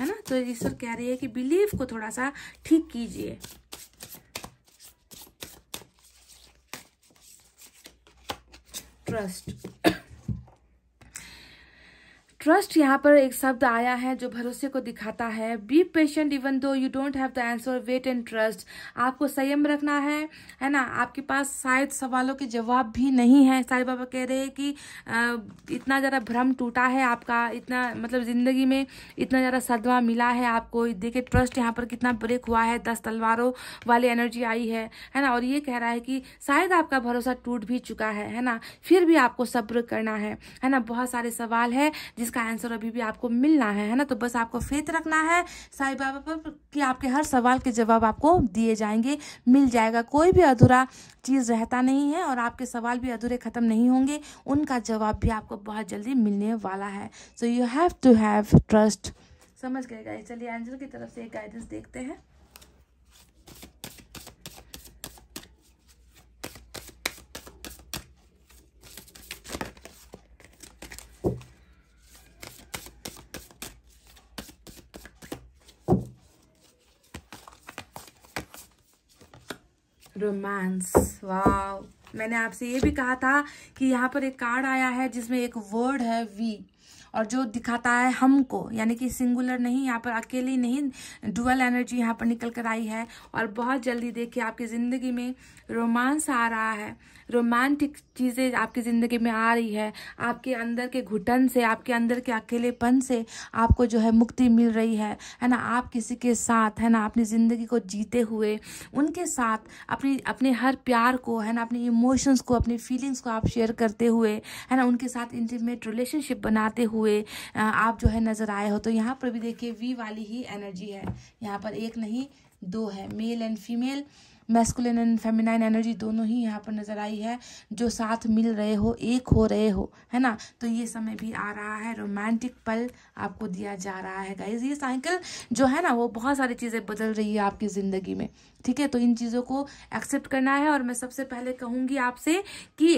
है ना तो ईश्वर कह रही है कि बिलीव को थोड़ा सा ठीक कीजिए trust ट्रस्ट यहाँ पर एक शब्द आया है जो भरोसे को दिखाता है be patient even though you don't have the answer wait and trust आपको संयम रखना है है ना आपके पास शायद सवालों के जवाब भी नहीं है साई बाबा कह रहे हैं कि आ, इतना ज़्यादा भ्रम टूटा है आपका इतना मतलब ज़िंदगी में इतना ज़्यादा सदमा मिला है आपको देखिए ट्रस्ट यहाँ पर कितना ब्रेक हुआ है दस तलवारों वाली एनर्जी आई है है ना और ये कह रहा है कि शायद आपका भरोसा टूट भी चुका है है ना फिर भी आपको सब्र करना है है ना बहुत सारे सवाल है जिस इसका आंसर अभी भी आपको मिलना है है ना तो बस आपको फेथ रखना है साई बाबा पर कि आपके हर सवाल के जवाब आपको दिए जाएंगे मिल जाएगा कोई भी अधूरा चीज़ रहता नहीं है और आपके सवाल भी अधूरे ख़त्म नहीं होंगे उनका जवाब भी आपको बहुत जल्दी मिलने वाला है so you have to have trust समझ गए गाइस चलिए एंजल की तरफ से एक गाइडेंस देखते हैं रोमांस वाह मैंने आपसे ये भी कहा था कि यहाँ पर एक कार्ड आया है जिसमें एक वर्ड है वी और जो दिखाता है हमको यानी कि सिंगुलर नहीं यहाँ पर अकेली नहीं डुअल एनर्जी यहाँ पर निकल कर आई है और बहुत जल्दी देखिए आपकी ज़िंदगी में रोमांस आ रहा है रोमांटिक चीज़ें आपकी ज़िंदगी में आ रही है आपके अंदर के घुटन से आपके अंदर के अकेलेपन से आपको जो है मुक्ति मिल रही है है ना आप किसी के साथ है ना अपनी ज़िंदगी को जीते हुए उनके साथ अपनी अपने हर प्यार को है ना अपने इमोशंस को अपनी फीलिंग्स को आप शेयर करते हुए है ना उनके साथ इंटीमेट रिलेशनशिप बनाते हुए आप जो है नज़र आए हो तो यहाँ पर भी देखिए वी वाली ही एनर्जी है यहाँ पर एक नहीं दो है male and female masculine and feminine energy दोनों ही यहाँ पर नज़र आई है जो साथ मिल रहे हो एक हो रहे हो है ना तो ये समय भी आ रहा है रोमांटिक पल आपको दिया जा रहा है गाइज ये साइकिल जो है ना वो बहुत सारी चीज़ें बदल रही है आपकी ज़िंदगी में ठीक है तो इन चीज़ों को एक्सेप्ट करना है और मैं सबसे पहले कहूँगी आपसे कि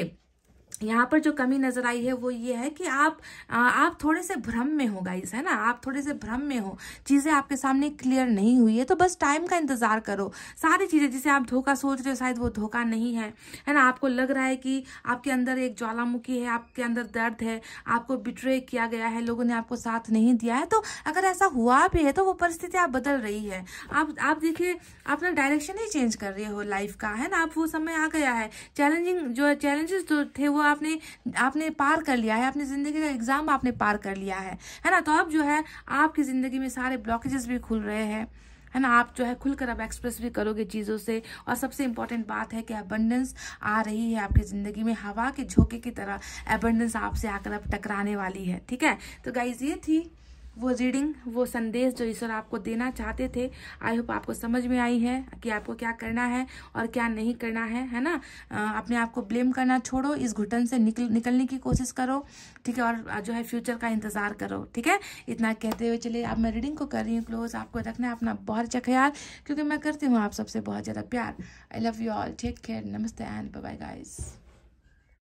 यहाँ पर जो कमी नज़र आई है वो ये है कि आप आ, आप थोड़े से भ्रम में हो गाइस है ना आप थोड़े से भ्रम में हो चीज़ें आपके सामने क्लियर नहीं हुई है तो बस टाइम का इंतज़ार करो सारी चीज़ें जिसे आप धोखा सोच रहे हो शायद वो धोखा नहीं है है ना आपको लग रहा है कि आपके अंदर एक ज्वालामुखी है आपके अंदर दर्द है आपको बिट्रे किया गया है लोगों ने आपको साथ नहीं दिया है तो अगर ऐसा हुआ भी है तो वो परिस्थिति आप बदल रही है आप आप देखिए आप ना डायरेक्शन ही चेंज कर रहे हो लाइफ का है ना आप वो समय आ गया है चैलेंजिंग जो चैलेंजेस जो थे वो आपने आपने पार कर लिया है अपनी ज़िंदगी का एग्ज़ाम आपने पार कर लिया है है ना तो अब जो है आपकी ज़िंदगी में सारे ब्लॉकेजेस भी खुल रहे हैं है ना आप जो है खुलकर अब एक्सप्रेस भी करोगे चीज़ों से और सबसे इंपॉर्टेंट बात है कि अबंडेंस आ रही है आपकी ज़िंदगी में हवा के झोंके की तरह अबंडेंस आपसे आकर अब टकराने वाली है ठीक है तो गाइज ये थी वो रीडिंग वो संदेश जो ईश्वर आपको देना चाहते थे आई होप आपको समझ में आई है कि आपको क्या करना है और क्या नहीं करना है है ना अपने आप को ब्लेम करना छोड़ो इस घुटन से निकल निकलने की कोशिश करो ठीक है और जो है फ्यूचर का इंतजार करो ठीक है इतना कहते हुए चलिए अब मैं रीडिंग को कर रही हूँ क्लोज आपको रखना अपना बहुत अच्छा ख्याल क्योंकि मैं करती हूँ आप सबसे बहुत ज़्यादा प्यार I love you all take care नमस्ते एंड बाय गाइज़